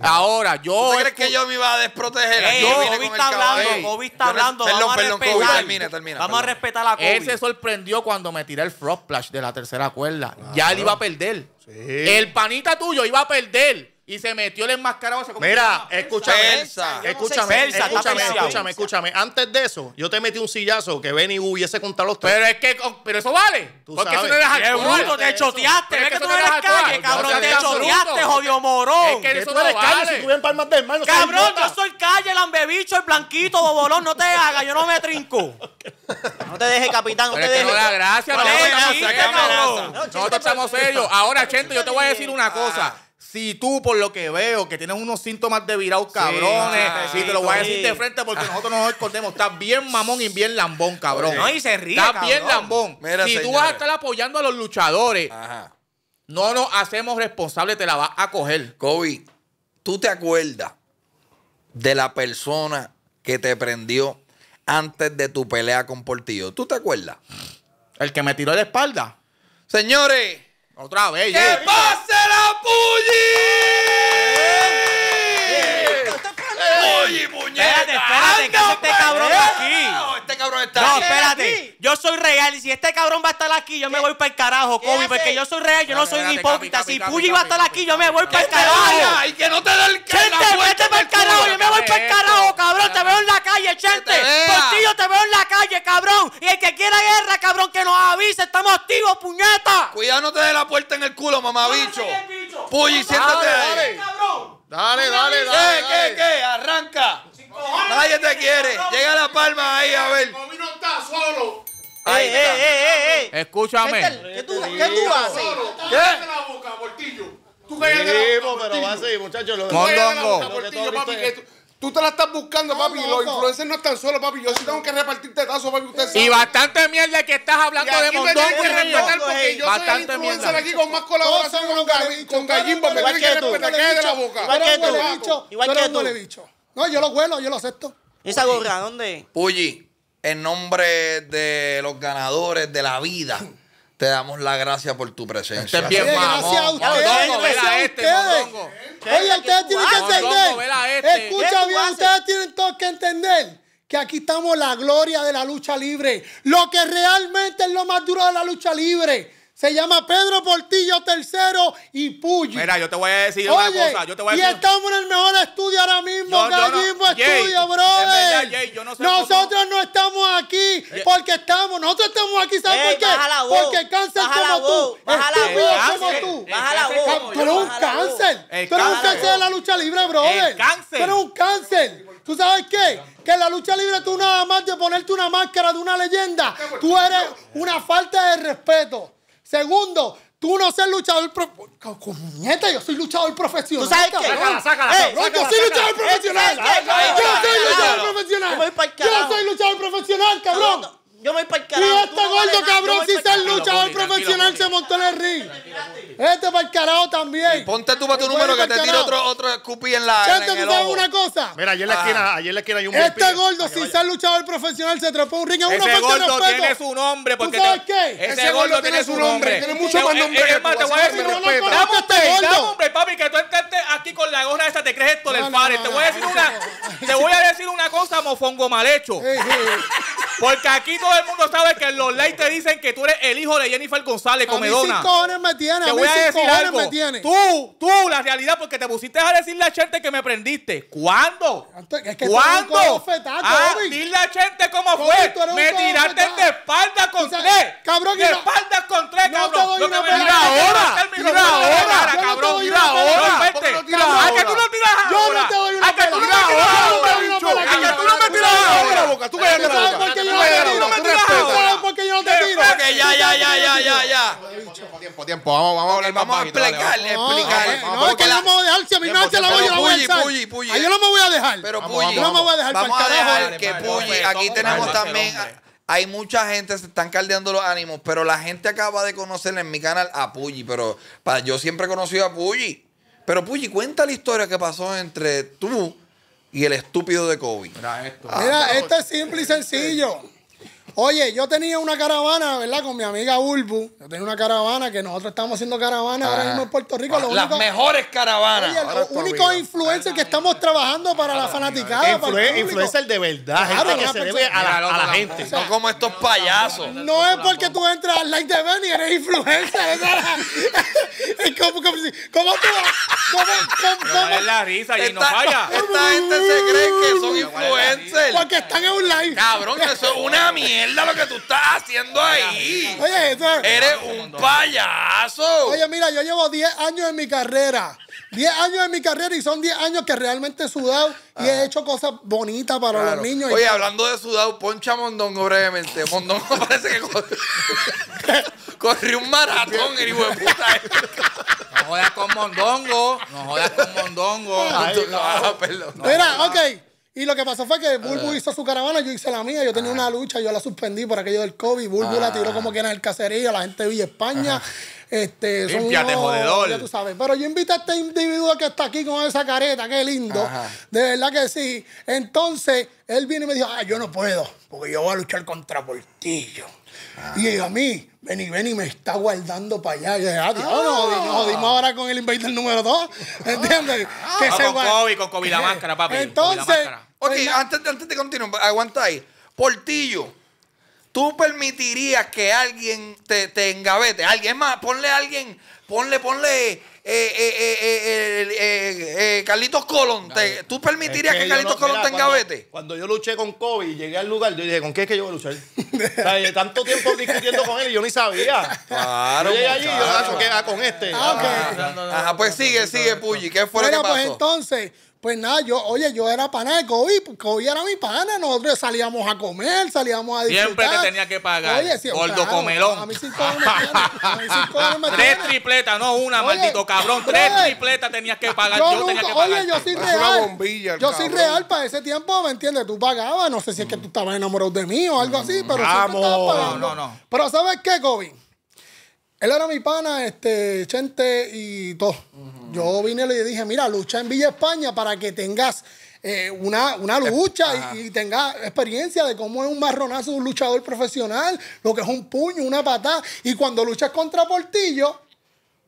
Ahora, yo. ¿Tú crees que yo me iba a desproteger? yo Kobe está hablando, Kobe está hablando. vamos a respetar. termina, termina, vamos a respetar la Kobe. Él se sorprendió cuando me tiré el frog splash de la tercera cuerda. Ya él iba a perder. Sí. El panita tuyo iba a perder y se metió el enmascarado. Mira, escúchame, escúchame, escúchame, escúchame, escúchame. Antes de eso, yo te metí un sillazo que Benny ese contado los tres. Pero es que, oh, pero eso vale. ¿Tú porque tú eso no eres Qué bruto, te choteaste. Es, que, tú no eres calle, cabrón. Te choteaste, jodido morón. Es que eso no eres calle si tú palmas de mar. Cabrón, yo soy calle, el lambebicho, el blanquito, bobolón. No te hagas, yo no me trinco. No te dejes, capitán, no te dejes. No da gracia, estamos serios. Nosotros estamos serios. Ahora, gente, yo te voy a decir una cosa. Ah. Si tú, por lo que veo, que tienes unos síntomas de virado, cabrones, sí, te lo voy a decir de frente porque nosotros no nos escondemos. Estás bien mamón y bien lambón, cabrón. No, y se ríe. Estás bien lambón. si tú vas a estar apoyando a los luchadores, no nos hacemos responsables, te la vas a coger. Kobe, ¿tú te acuerdas de la persona que te prendió antes de tu pelea con Portillo? ¿Tú te acuerdas? El que me tiró de espalda. Señores. Otra vez. ¿Qué pasa? Oye, ¡Eh! oye muñeca! Espérate, espérate, cabrón aquí. No, espérate. Yo soy real. Y si este cabrón va a estar aquí, yo me voy para el carajo, Kobe. Porque yo soy real, yo no, soy un hipócrita. Si Pulli va a estar aquí, yo me voy para el carajo. y que no te dé el Chente, vete para el carajo. Yo me voy para el carajo, cabrón. Te veo en la calle, Chente. Porque yo te veo en la calle, cabrón. Y el que quiera guerra, cabrón, que nos avise. Estamos activos, puñeta. Cuidado, no te dé la puerta en el culo, mamabicho. Puyi, siéntate ahí. Dale, dale, dale. ¿Qué, qué, qué? Arranca. Nadie te quiere. Llega la palma ahí, a ver. Como no está solo. Ahí ey, Ey, ey, Escúchame. ¿Qué tú, ¿qué tú haces? ¿Qué? la boca, Portillo. Tú cállate la boca, pero va así, muchachos. Mondongo. Portillo, papi, Tú te la estás buscando, no, papi. No, Los influencers no están solos, papi. Yo sí tengo que repartirte tazos, papi. Usted sabe. Y bastante mierda que estás hablando de Mondongo. que respetar porque yo soy el influencer mierda. aquí con más colaboración con, con, con Gallimba. Me tiene que respetar. Cállate la boca. Igual que tú. Igual que tú. No, yo lo vuelo, yo lo acepto. ¿Esa gorra dónde? Puyi, en nombre de los ganadores de la vida. Te damos la gracia por tu presencia. Te este Gracias a este, ustedes. este, Oye, ustedes tienen que entender. Este. Escucha bien, ustedes tienen todo que entender que aquí estamos la gloria de la lucha libre. Lo que realmente es lo más duro de la lucha libre se llama Pedro Portillo III y Puyo. Mira, yo te voy a decir una cosa. Yo Y estamos en el mejor estudio ahora mismo, en Gallimbo mismo Estudio, brother. nosotros no estamos aquí eh. porque estamos, nosotros estamos aquí, ¿sabes eh, por qué? porque cáncer como tú, estúpido como Tú eres un cáncer. Tú eres un cáncer de la lucha libre, brother. cáncer. Tú eres un cáncer. ¿Tú sabes qué? que en la lucha libre tú nada más de ponerte una máscara de una leyenda, tú eres una falta de respeto. Segundo, Tú no seas luchador profesional. Coñeta, yo soy luchador profesional. ¿Tú sabes qué? Sácala, sácala. Eh, sácala yo soy luchador profesional. Yo soy luchador profesional. Yo soy luchador profesional, cabrón. Yo me voy para este el carajo. Y este gordo cabrón, si el luchador profesional, se montó en el ring. Este para el carajo también. ponte tú para tu este número que te tiro otro, otro cupi en la. Chante, este, tú sabes una cosa. Mira, ayer en la esquina, ayer en la esquina hay un. Este gordo, si luchado luchador profesional, se trepó un ring a una Ese gordo tiene su nombre. Porque sabes qué? Ese gordo tiene su nombre. Tiene mucho más nombre que tú. Dame un dame hombre, papi, que tú estés aquí con la gorra esa, te crees esto del padre. Te voy a decir una. Te voy a decir una cosa, mofongo mal hecho. Porque aquí tú todo el mundo sabe que en los likes te dicen que tú eres el hijo de Jennifer González, a comedona. Mí cojones me tiene, te a mí cojones me tiene. Tú, tú, la realidad, porque te pusiste a decir la gente que me prendiste. ¿Cuándo? ¿Cuándo? Fetato, ah, dile a gente cómo fue. Me tiraste de espalda con o tres. Cabrón, de espalda con tres, no cabrón. Te doy una me ahora. Mira ahora, cabrón. Mira ahora. ¿A que tú no tiras ahora? Yo no te doy una ¿A ah, ah, que tú no me tiras ahora? ¿A ah, que tú no me tiras ahora? ¿Tú que tú no me ¿Por Porque yo no te tiro. Porque ya, ya, ya, ya, ya, ya. Tiempo, tiempo, tiempo. Vamos, vamos a hablar Vamos a explicarle, explicarle. No, es que no me voy a dejar. Si a mí me la voy, yo la voy a dejar. Ah, yo no me voy a dejar. Pero Puyi. Yo no me voy a dejar Vamos a dejar que Puyi. Aquí tenemos también hay mucha gente, se están caldeando los ánimos, pero la gente acaba de conocer en mi canal a Puyi, pero yo siempre he conocido a Puyi. Pero Puyi, cuenta la historia que pasó entre tú y el estúpido de Kobe. Mira, esto. Mira, ah, esto es simple y sencillo. Oye, yo tenía una caravana, ¿verdad? Con mi amiga Urbu. Yo tenía una caravana que nosotros estamos haciendo caravana ahora mismo en Puerto Rico. Ah, las mejores caravanas. Oye, el único influencer que estamos trabajando para la fanaticada. para influencer de verdad. gente que se debe a la, gente. no como estos payasos. No es porque tú entras al de de y eres influencer. ¿verdad? [LAUGHS] como, tú cómo, cómo, Es la risa y no falla. Esta gente se cree que son influencers. Porque están en un live. Cabrón, eso es una mierda mierda lo que tú estás haciendo ahí. Oye, Eres un payaso. Oye, mira, yo llevo 10 años en mi carrera. 10 años en mi carrera y son 10 años que realmente he sudado y he ah. hecho cosas bonitas para los niños. Oye, hablando de sudado, poncha Mondongo brevemente. Mondongo [LAUGHS] parece que [LAUGHS] corrió un maratón, el hijo de puta. No jodas con Mondongo. No jodas con Mondongo. No, perdón. Mira, ok, y lo que pasó fue que Bulbu ah. hizo su caravana, yo hice la mía, yo tenía ah. una lucha, yo la suspendí por aquello del COVID, Bulbu la tiró ah. como que en el caserío, la gente de Villa España. Este, Límpiate, jodedor. Ya tú sabes. Pero yo invito a este individuo que está aquí con esa careta, qué lindo. De verdad que sí. Entonces, él viene y me dijo, ah, yo no puedo, porque yo voy a luchar contra Portillo. Y a mí, Benny Benny me está guardando para allá. Y dije, ah, ah. nos jodimos ahora con el invader número 2. Ah. ¿Entiendes? Que ah, se con COVID, con COVID la máscara, papi. Entonces. Ok, pues, antes, antes de continuar, aguanta ahí. Portillo. ¿Tú permitirías que alguien te, te engavete? Alguien más, ponle a alguien, ponle, ponle eh, Carlitos Colón. ¿Tú permitirías que, Carlitos Colón te engavete? Cuando, yo luché con Kobe y llegué al lugar, yo dije, ¿con qué es que yo voy a luchar? o sea, tanto tiempo discutiendo con él y yo ni sabía. Claro. Yo llegué allí y yo, ah, con este? Ah, Ajá, pues sigue, sigue, Puyi. ¿Qué fue lo que pues pasó? pues entonces... Pues nada, yo, oye, yo era pana de Kobe, pues Kobe era mi pana, nosotros salíamos a comer, salíamos a disfrutar. Siempre te tenía que pagar, oye, siempre, gordo comelón. A mí cinco me, Tres tripletas, no una, maldito cabrón, tres tripletas tenías que pagar, yo, tenía que pagar. Oye, yo soy real, yo soy real para ese tiempo, ¿me entiendes? Tú pagabas, no sé si es que tú estabas enamorado de mí o algo así, pero Vamos. siempre estabas pagando. No, no, no. Pero ¿sabes qué, Kobe? Él era mi pana, este, gente y todo. Yo vine y le dije, mira, lucha en Villa España para que tengas eh, una, una, eh, lucha y, tengas experiencia de cómo es un marronazo un luchador profesional, lo que es un puño, una patada. Y cuando luchas contra Portillo,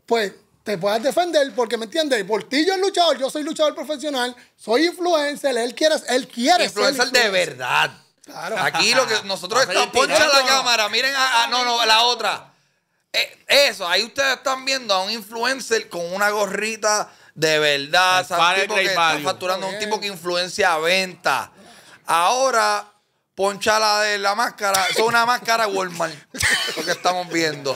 pues te puedes defender, porque me entiendes, Portillo es luchador, yo soy luchador profesional, soy influencer, él quiere, él quiere influencer influencer de verdad. Claro. Aquí lo que nosotros estamos, poncha la cámara, miren, a, no, no, la otra. Eh, eso, ahí ustedes están viendo a un influencer con una gorrita de verdad. facturando, un tipo que influencia a venta. Ahora poncha la de la máscara. es una máscara Walmart. [LAUGHS] lo que estamos viendo.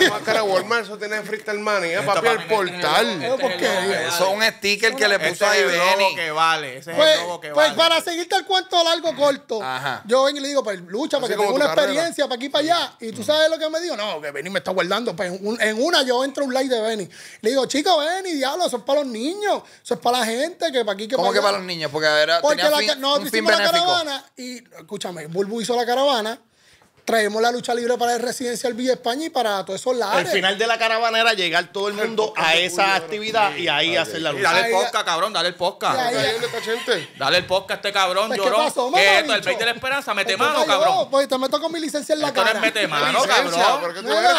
una máscara Walmart, eso tiene Freestyle Money, eh, Es papi, el portal. eso es un sticker que le puso ahí Benny. que vale. Ese es el pues, logo que pues para seguirte el cuento largo, corto, yo vengo y le digo, pues lucha para que tenga una experiencia para aquí para allá. Y tú sabes lo que me dijo, no, que Benny me está guardando. Pues en, una yo entro un like de Benny. Le digo, chico, Benny, diablo, eso es para los niños, eso es para la gente, que para aquí, que ¿Cómo que para los niños? Porque era, porque tenía la, fin, un fin la caravana y escúchame, Bulbu hizo la caravana, traemos la lucha libre para el Residencial Villa España y para todos esos lados. Al final de la caravana era llegar todo el mundo a esa actividad y ahí hacer la lucha. dale el posca, cabrón, dale el posca. Dale el posca a este cabrón, lloró. Pues, llorón. ¿Qué pasó, mamá, el rey de la esperanza, mete mano, cabrón. Pues te meto con mi licencia en la esto cara. No mete mano, cabrón. ¿Por mira,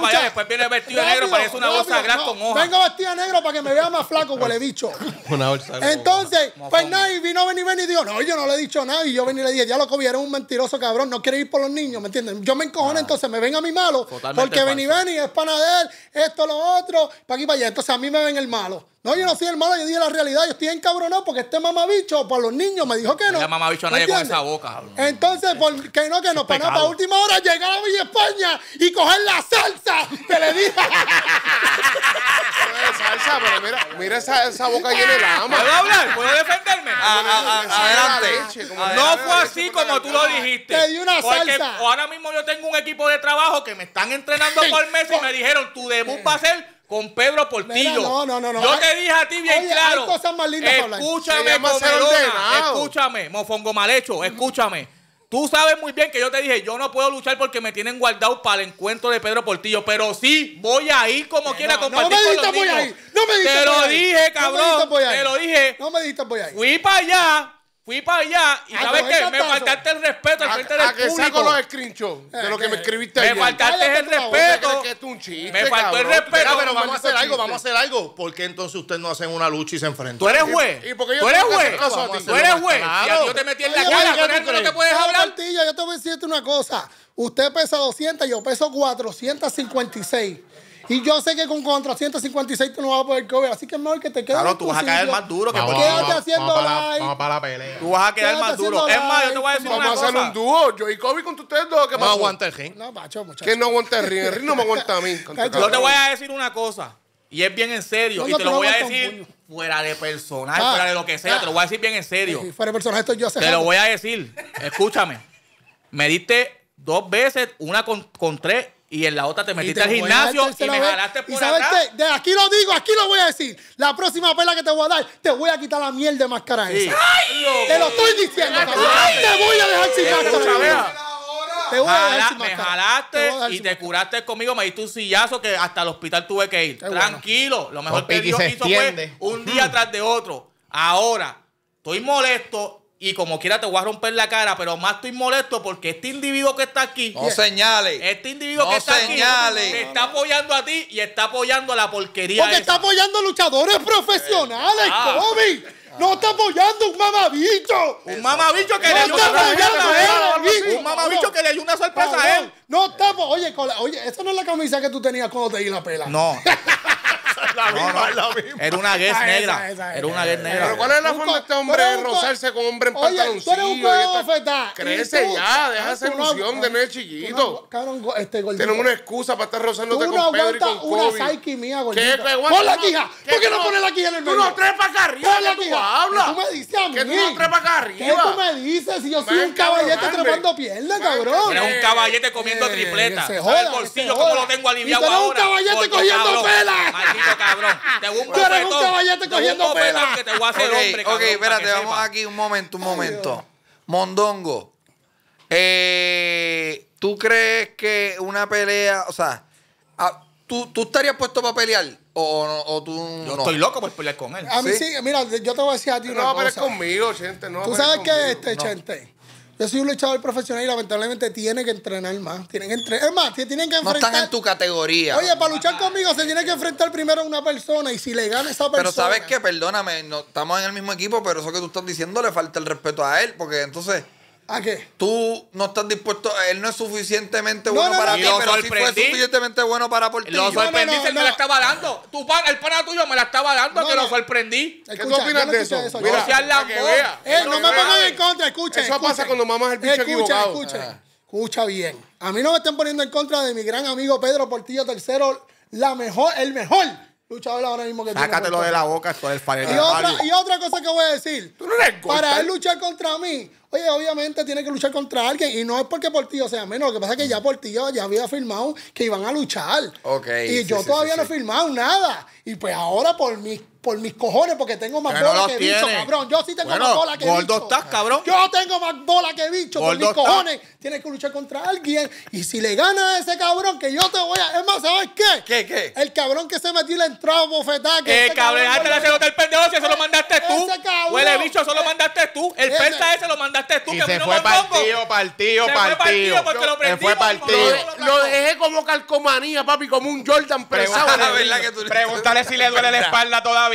para después viene vestido de negro, parece una bolsa gras con Vengo vestido de negro para que me vea más flaco, he dicho. [LAUGHS] Una bolsa Entonces, pues nadie vino, vení, vení y dijo: no, yo no le he dicho nada. Y yo vení y le dije, ya lo cogieron un mentiroso, cabrón, no quiere ir por los niños ¿me entiendes? Yo me encojono, entonces me ven a mi malo, porque ven y es y es esto, lo otro, para aquí, para allá. Entonces a mí me ven el malo. No, yo no fui el malo, yo dije la realidad. Yo estoy encabronado porque este mamabicho, por los niños, me dijo que no. No mamabicho a nadie con esa boca. Entonces, por, qué no, que no, para, para última hora llegar a Villa España y coger la salsa que le dije. salsa, pero mira, mira esa, esa boca llena de ¿Puedo hablar? ¿Puedo defenderme? Ah, ah, ah, adelante. no fue así como tú lo dijiste. Te di una porque salsa. ahora mismo yo tengo un equipo de trabajo que me están entrenando por meses y me dijeron, tu debes pasar con Pedro Portillo. no, no, no, no. Yo te dije a ti bien claro. Hay cosas más lindas escúchame, para Comelona, escúchame, mofongo mal hecho, escúchame. Tú sabes muy bien que yo te dije, yo no puedo luchar porque me tienen guardado para el encuentro de Pedro Portillo, pero sí voy a ir como quiera a compartir no me con los voy niños. A ir. No me ir. Te lo dije, cabrón. No me Te lo dije. No me diste voy a ir. Fui para allá Fui para allá y ah, ¿sabes qué? Me faltaste el respeto al frente del público. los screenshots de lo que me eh, escribiste ayer. Me faltaste el respeto. Me faltó el respeto. Pero vamos a hacer algo, vamos a hacer algo. ¿Por qué entonces ustedes no hacen una lucha y se enfrentan? Tú eres juez. Tú eres juez. Tú eres juez. Yo te metí en la cara. no te puedes hablar. Yo te voy a decirte una cosa. Usted pesa 200, yo peso 456. Y yo sé que con contra 156 tú no vas a poder Kobe. así que es mejor que te quedes. Claro, tú vas a caer más duro que vamos, Quédate haciendo para, para la pelea. Tú vas a quedar más duro. Es más, yo te voy a decir una cosa. Vamos a hacer un dúo, yo y Kobe con ustedes dos. ¿Qué no aguanta el ring. No, macho, muchacho. Que no aguanta el ring? El ring no me aguanta a mí. [LAUGHS] yo te voy a decir una cosa, y es bien en serio, y te lo voy a decir fuera de personaje, ah. fuera de lo que sea, ah. te lo voy a decir bien en serio. fuera de personaje, esto yo sé Te lo voy a decir, escúchame. Me diste dos veces, una con tres y en la otra te metiste al gimnasio y me jalaste por ¿Y sabes De aquí lo digo, aquí lo voy a decir. La próxima pela que te voy a dar, te voy a quitar la mierda de máscara esa. Ay, te lo estoy diciendo, Ay, Te voy a dejar sin máscara. Te voy a dejar me jalaste y te curaste conmigo, me diste un sillazo que hasta el hospital tuve que ir. Tranquilo, lo mejor que Dios hizo fue un día tras de otro. Ahora, estoy molesto, y como quiera te voy a romper la cara, pero más estoy molesto porque este individuo que está aquí. No señales. Este individuo que está aquí. está apoyando a ti y está apoyando a la porquería. Porque está apoyando luchadores profesionales, ah. No está apoyando un mamabicho. Un mamabicho que le dio una sorpresa a Un mamabicho que le dio una sorpresa a él. No está. Oye, oye, esa no es la camisa que tú tenías cuando te di la pela. No. [LAUGHS] la misma, la misma. Era una guest negra. era una guest negra. Pero ¿cuál es la forma de este hombre de rozarse con un hombre en pantaloncillo? Tú eres un feta. Crece ya, deja esa ah, ilusión de no chillito. Cabrón, este una excusa para estar rozándote con Pedro y con Kobe. una psyche mía, gordito. Pon la quija. ¿Por qué no pones la quija en el medio? Tú no trepas acá arriba, qué tú hablas. tú me dices a mí? tú no trepas acá arriba. ¿Qué tú me dices? Si yo soy un caballete trepando piernas, cabrón. Eres un eh, caballete comiendo eh, tripleta. El bolsillo, cómo lo tengo aliviado ahora. un caballete cogiendo pelas cabrón. [LAUGHS] Te voy cogiendo te voy a hacer hombre, Ok, espérate, vamos aquí un momento, un momento. Mondongo. Eh, ¿Tú crees que una pelea, o sea, ¿tú, tú estarías puesto para pelear? O, o, o tú yo estoy loco por pelear con él. A mí sí, mira, yo te voy a decir a ti. No va a pelear conmigo, gente. No ¿Tú sabes qué es este, gente? Yo soy un luchador profesional y lamentablemente tiene que entrenar más. Tienen que entre... Es más, tienen que enfrentar. No están en tu categoría. Oye, para luchar conmigo se tiene que enfrentar primero a una persona y si le gana esa persona. Pero sabes que, perdóname, no, estamos en el mismo equipo, pero eso que tú estás diciendo le falta el respeto a él, porque entonces ¿A qué? Tú no estás dispuesto. Él no es suficientemente bueno para ti, pero si sí fue suficientemente bueno para Portillo. Lo sorprendí, él me la estaba dando. Tu el pana tuyo me la estaba dando, que lo sorprendí. ¿Qué tú opinas de eso? la eh, no me pongan en contra, escucha. Eso pasa cuando mamás el bicho equivocado. Escucha, escucha bien. A mí no me están poniendo en contra de mi gran amigo Pedro Portillo III, la mejor, el mejor luchador ahora mismo que Sácatelo de la boca, esto es el y otra, y otra cosa que voy a decir. Tú para él luchar contra mí, oye, obviamente tiene que luchar contra alguien. Y no es porque por Portillo sea menos. Lo que pasa es que ya Portillo ya había firmado que iban a luchar. y yo todavía no he firmado nada. Y pues ahora por mis por mis cojones porque tengo más bola que bicho, cabrón. Yo sí tengo más bola que gordo bicho. estás, cabrón. Yo tengo más bola que bicho por mis cojones. Tienes que luchar contra alguien y si le gana a ese cabrón que yo te voy a... Es más, ¿sabes qué? ¿Qué, qué? El cabrón que se metió en le entrada bofetada. Que eh, cabrón- hasta la sacó del pendejo, si eso lo mandaste tú. Ese cabrón. Huele bicho, eso lo eh, mandaste tú. El Ese. ese lo mandaste tú. Y que se fue partido, partido, partido, Se fue partido. porque lo Lo, dejé como calcomanía, papi, como un Jordan presado. Pregúntale, si le duele la espalda todavía [LAUGHS]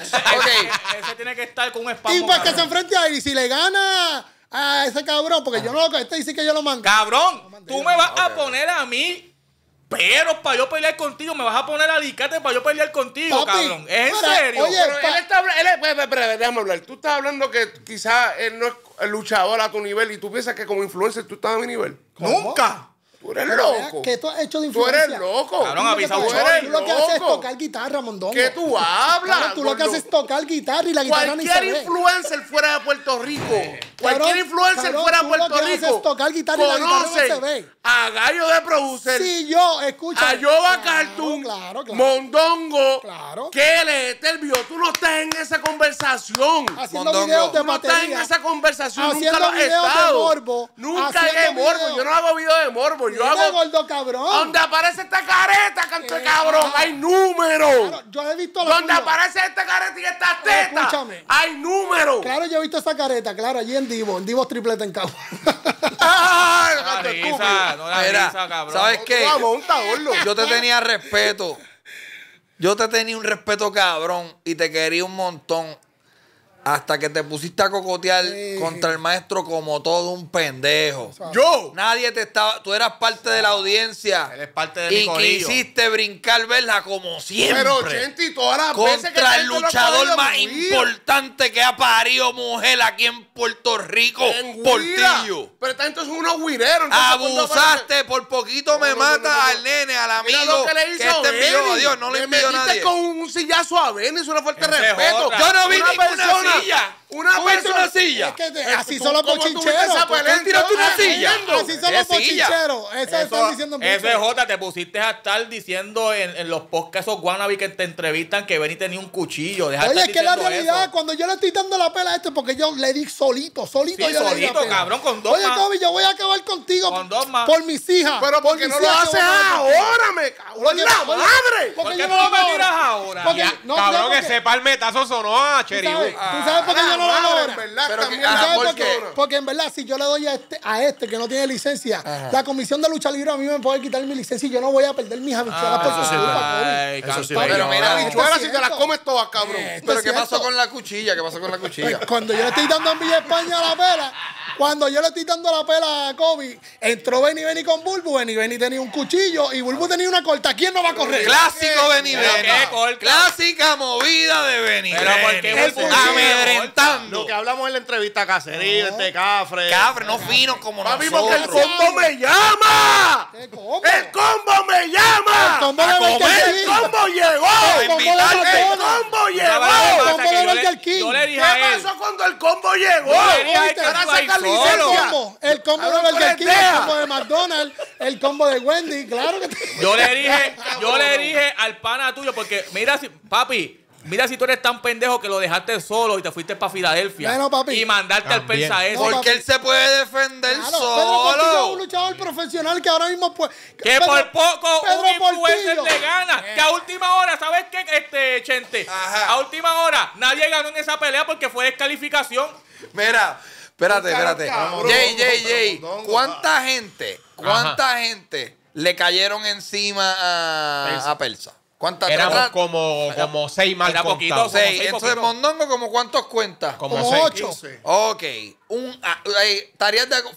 Ese tiene que estar con un Y para que se enfrente a él, y si le gana a ese cabrón, porque yo no lo este dice que yo lo mando. Cabrón, tú me vas a poner a mí pero para yo pelear contigo, me vas a poner alicate para yo pelear contigo, cabrón. en serio? pero él está él es, déjame hablar. Tú estás hablando que quizás él no es luchador a tu nivel y tú piensas que como influencer tú estás a mi nivel. Nunca. Tú eres loco. ¿Qué tú has hecho de influencia? Tú eres loco. Cabrón, avisa Tú lo que haces es tocar guitarra, mondongo. ¿Qué tú hablas? tú lo que haces es tocar guitarra y la guitarra ni se Cualquier influencer fuera de Puerto Rico. Cualquier influencer fuera de Puerto Rico. tocar guitarra y la guitarra no se ve. A Gallo de Producer. Sí, yo, escucha. A Yoga Cartoon. Claro, claro. Mondongo. Claro. ¿Qué le vio? Tú no estás en esa conversación. Mondongo, videos de No estás en esa conversación. Nunca lo he estado. Nunca he morbo. Yo no hago videos de morbo. Yo hago. gordo cabrón. Donde aparece esta careta, cabrón. Hay números. Claro, yo he visto aparece esta careta y esta teta. Hay números. Claro, yo he visto esa careta, claro, allí en Divo. En Divo tripleta en cabo. [LAUGHS] cabrón. ¿Sabes qué? Yo te tenía respeto. Yo te tenía un respeto cabrón y te quería un montón. Hasta que te pusiste a cocotear contra el maestro como todo un pendejo. ¡Yo! Nadie te estaba... Tú eras parte de la audiencia. parte de parte del Y quisiste brincar, verla como siempre. Pero, y todas las Contra veces que el luchador más importante que ha parido mujer aquí en Puerto Rico. En Portillo. Pero esta gente es unos no. Abusaste. Por poquito me mata al nene, al amigo. que le hizo que este Benny. Dios, no le impidió nadie. con un sillazo a Benny. Es una falta respeto. Yo no vi ninguna persona Maria! Una persona. una silla. Es que ah, así son los bochincheros. tiraste una silla? Así son los Eso, están diciendo te pusiste a estar diciendo en, los podcasts esos guanabis que te entrevistan que ven tenía un cuchillo. Oye, es que la realidad, cuando yo le estoy dando la pela a este, porque yo le di solito, solito. yo solito, le di solito cabrón, con dos Oye, Toby, yo voy a acabar contigo. Con dos más. Por mis hijas. Pero porque no lo haces ahora, me cago madre. ¿Por qué no lo me tiras ahora? Cabrón, ese palmetazo sonó a cheri. ¿Tú sabes por qué yo ah no verdad, pero Que, ah, ¿por porque, porque en verdad, si yo le doy a este, a este que no tiene licencia, la comisión de lucha libre a mí me puede quitar mi licencia y yo no voy a perder mis habichuelas ah, por su culpa. pero mira, habichuelas si te las comes todas, cabrón. Pero ¿qué pasó con la cuchilla? ¿Qué pasó con la cuchilla? [LAUGHS] Cuando yo le estoy dando en Villa España la pela, cuando yo le estoy dando la pela a Kobe, entró Benny Benny con Bulbu, Benny Benny tenía un cuchillo y Bulbu tenía una corta. ¿Quién no va a correr? Clásico Benny Benny. Clásica movida de Benny Benny. Pero porque lo que hablamos en la entrevista Cacerío, este cafre. Cafre, no fino como nosotros. nosotros. mismo que el combo me llama. ¿Qué ¡El combo me llama! ¡El combo, llegó el combo llegó! ¡El combo, el combo llegó! ¡El combo Yo ¿Qué pasó cuando el combo llegó? Ahora saca licencia. El combo ah, de Burger pues, el combo de McDonald's, el combo de Wendy, claro que Yo le dije, [LAUGHS] yo le dije al pana tuyo, porque mira, papi, Mira si tú eres tan pendejo que lo dejaste solo y te fuiste para Filadelfia. Y mandarte al persa eso. porque él se puede defender solo. Pedro es un luchador profesional que ahora mismo puede. Que por poco un gana. Eh. Que a última hora, ¿sabes qué, este, Chente? A última hora, nadie ganó en esa pelea porque fue descalificación. Mira, espérate, espérate. Jay, Jay, Jay. ¿Cuánta gente, cuánta gente le cayeron encima a, a ¿Cuántas Éramos como, seis mal poquito, Entonces, Mondongo, ¿como cuántos cuentas? Como, ocho. Ok. Un, ah, eh,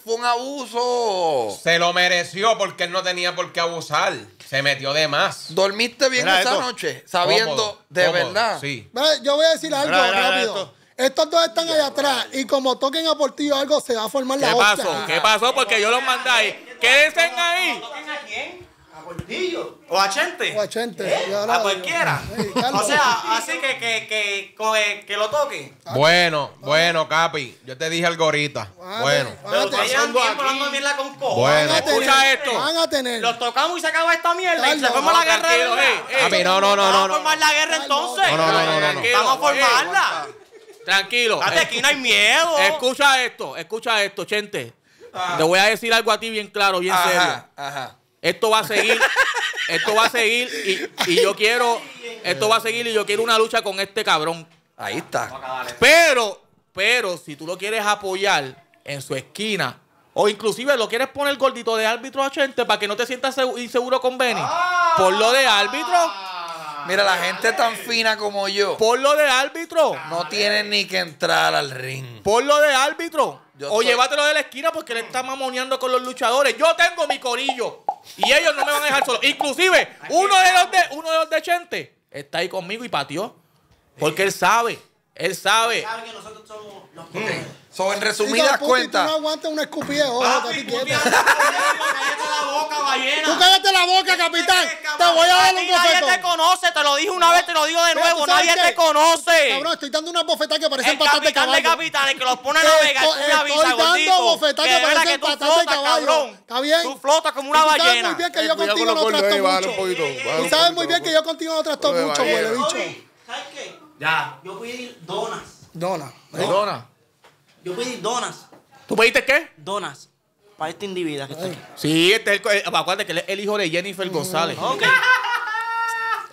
fue un abuso. Se lo mereció porque él no tenía por qué abusar. Se metió de más. ¿Dormiste bien esa noche? Sabiendo de verdad. Sí. yo voy a decir algo rápido. Estos dos están allá atrás y como toquen a Portillo algo se va a formar la ¿Qué pasó? ¿Qué pasó? Porque yo los mandé ahí. Quédense ahí. ¿Toquen a quién? O a Chente. O a Chente. ¿Eh? A cualquiera. o sea, así que, que, que, que lo toque Bueno, ah. bueno, Capi. Yo te dije algo ahorita. bueno. Pero ustedes llevan tiempo la mierda con Bueno, escucha esto. Van Los tocamos y se acaba esta mierda. se la guerra. Capi, eh, eh. no, no, no. Vamos a formar la guerra entonces. No, no, no. no, Vamos a formarla. Tranquilo. Date aquí, no hay miedo. Escucha esto, escucha esto, Chente. Te voy a decir algo a ti bien claro, bien serio. Ajá. Esto va a seguir, esto va a seguir y, yo quiero, esto va a seguir y yo quiero una lucha con este cabrón. Ahí está. Pero, pero si tú lo quieres apoyar en su esquina, o inclusive lo quieres poner gordito de árbitro a gente para que no te sientas inseguro con Benny. Ah. por lo de árbitro. Mira, la gente tan fina como yo. Por lo de árbitro. No tienen ni que entrar al ring. Por lo de árbitro o llévatelo de la esquina porque le está mamoneando con los luchadores. Yo tengo mi corillo y ellos no me van a dejar solo. Inclusive, uno de los de, uno de los está ahí conmigo y pateó. Porque él sabe él sabe. Él sabe que nosotros somos los pobres. Mm. So, en resumidas cuentas. Tú no aguantas una escupida de ojo, Papi, tú cállate la boca, ballena. Tú cállate la boca, este capitán. Te voy a dar un bofetón. Nadie te conoce, te lo dije una vez, te lo digo de nuevo. Nadie te conoce. Cabrón, estoy dando una bofetada que parece empatar de caballo. El capitán de capitanes que los pone a navegar con una visa, Estoy dando bofetadas que parece empatar de caballo. Está bien. Tú flotas como una ballena. Tú sabes muy bien que yo contigo no trato mucho. Tú sabes muy bien que yo contigo no trato mucho, ¿Sabes qué? yo pedí donas. Donas. Donas. Yo pedí donas. ¿Tú pediste qué? Donas. Para este individuo que está aquí. Sí, este es el, eh, acuérdate que es el hijo de Jennifer mm. González. [LAUGHS]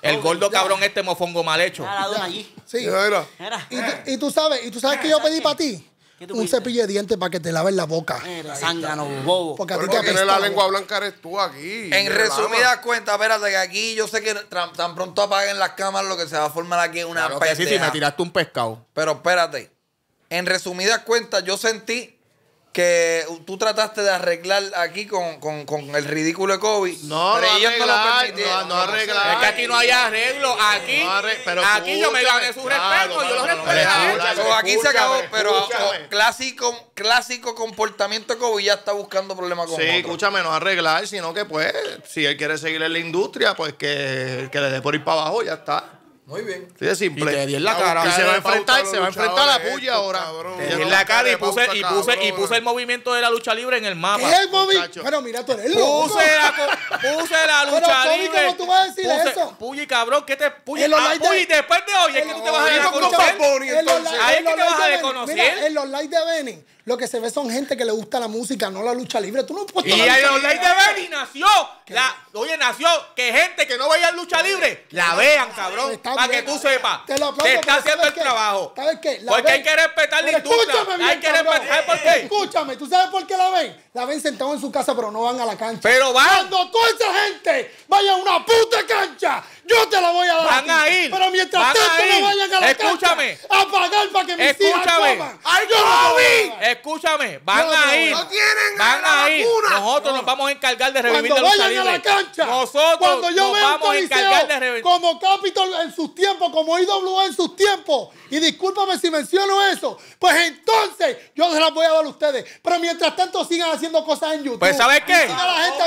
El gordo cabrón este mofongo mal hecho. la dona allí. Sí. Era. ¿Y, tú, y tú sabes, y tú sabes que yo pedí para ti un cepillo de dientes para que te laves la boca. Sángano, bobo. Porque a ti te la lengua blanca eres tú aquí. En resumidas cuentas, espérate, que aquí yo sé que tan pronto apaguen las cámaras lo que se va a formar aquí es una claro Sí, sí, me tiraste un pescado. Pero espérate. En resumidas cuentas, yo sentí que tú trataste de arreglar aquí con, con, con el ridículo de Kobe. No, pero no ellos arreglar, no, lo no, arreglar. Es que aquí no hay arreglo. Aquí, yo me gané su respeto. yo lo respeto. aquí se acabó. Pero ah, oh, clásico, clásico comportamiento de ya está buscando problemas con Sí, escúchame, no arreglar, sino que pues, si él quiere seguir en la industria, pues que, que le dé por ir para abajo, ya está. Muy bien. Sí, Y te di en la cara. Y se va a enfrentar, se va a enfrentar la puya ahora. Te di en la cara y puse, y, puse, y puse el movimiento de la lucha libre en el mapa. ¿Qué es el movimiento? Bueno, mira, tú eres loco. Puse la, puse la lucha libre. ¿Cómo tú vas a decir eso? y cabrón, ¿qué te puya? Ah, después de hoy es que tú te vas a desconocer. Ahí es que te vas a desconocer. En los likes de Benny lo que se ve son gente que le gusta la música, no la lucha libre. Tú no puedes. Y de ver y nació. La, oye, nació que gente que no la lucha libre la vean, cabrón. Para que tú sepas. Te, está haciendo el trabajo. ¿Sabes qué? porque hay que respetar la industria. Escúchame, hay que respetar. por qué? Escúchame, ¿tú sabes por qué la ven? La ven sentado en su casa, pero no van a la cancha. Pero van. Cuando toda esa gente vaya a una puta cancha, yo te la voy a dar. Van a, ir. Pero mientras tanto no vayan a la cancha. Escúchame. A pagar para que mis Escúchame. coman. Ay, escúchame, van a ir. No tienen van a, ir. Nosotros nos vamos a encargar de revivir cuando a los vayan a la cancha. Nosotros nos vamos a encargar de revivir. Como Capitol en sus tiempos, como IWA en sus tiempos. Y discúlpame si menciono eso. Pues entonces yo se las voy a dar a ustedes. Pero mientras tanto sigan haciendo cosas en pues, YouTube. Pues ¿sabes qué?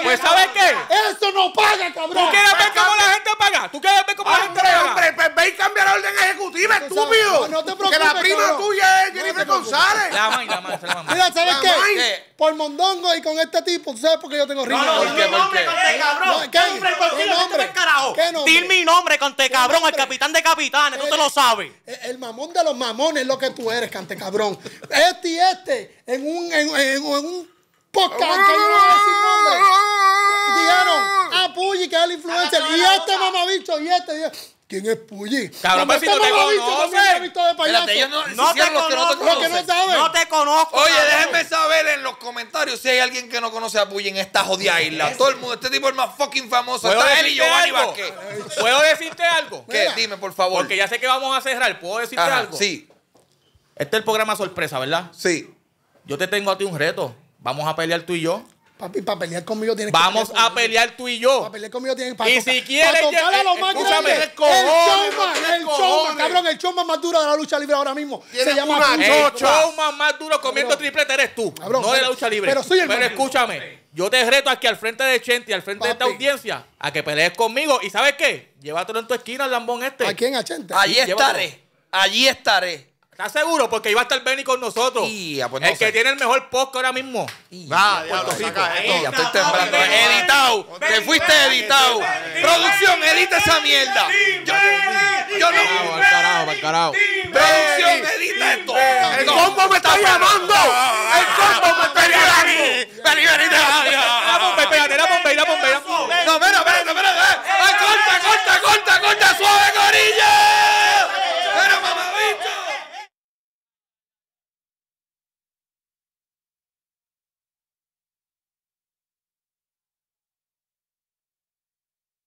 pues ¿sabes qué? Eso no paga, cabrón. ¿Tú quieres ver cómo la gente paga? ¿Tú quieres ver cómo la gente paga? Hombre, pues ve y cambia la orden ejecutiva, estúpido. No te preocupes, Que la prima tuya es Jennifer González. La mãe, la Mira, ¿sabes qué? Por mondongo y con este tipo, ¿tú sabes por qué yo tengo rima? No, no, ¿Por qué? mi este nombre con cabrón. ¿Qué nombre? ¿Qué nombre? carajo? Dime mi nombre con este cabrón, el capitán de capitanes, tú te eh, lo sabes. Eh, el mamón de los mamones es lo que tú eres, cante cabrón. Este y este, en un, en, en, en un podcast que no Dijeron, ah, Puyi, que es el influencer. Y este mamabicho, y este, y este. ¿Quién es Puyi? Cabrón, este no te conoces. No te conozco. No te conozco. Oye, déjeme déjenme saber en los comentarios si hay alguien que no conoce a Puyi en esta jodida isla. Todo el mundo, este tipo es el más fucking famoso. él y ¿Puedo decirte algo? ¿Qué? Dime, por favor. Porque ya sé que vamos a cerrar. ¿Puedo decirte algo? Sí. Este es el programa sorpresa, ¿verdad? Sí. Yo te tengo a ti un reto. Vamos a pelear tú y yo. Papi, para pelear conmigo tienes Vamos que. Vamos a pelear tú y yo. Para pelear conmigo tienes que. Y si quieres. Para a más El showman, el showman, cabrón, el showman más duro de la lucha libre ahora mismo. Se llama El showman más duro comiendo triplete eres tú. No de la lucha libre. Pero escúchame. Yo te reto aquí al frente de Chente y al frente de esta audiencia a que pelees conmigo. ¿Y sabes qué? Llévatelo en tu esquina, al lambón este. ¿A quién, a Chente? Allí estaré. Allí estaré. ¿Estás seguro? Porque iba a estar Benny con nosotros. Ah, pues el que tiene el mejor podcast ahora mismo. Va, ya estoy temblando. Editado. Te fuiste editado. Producción, edita esa mierda. Yo no. Yo no. Al carajo, al carajo. Producción, edita esto. El combo me está llamando. El combo me está llamando. Vení, vení, vení. Vamos,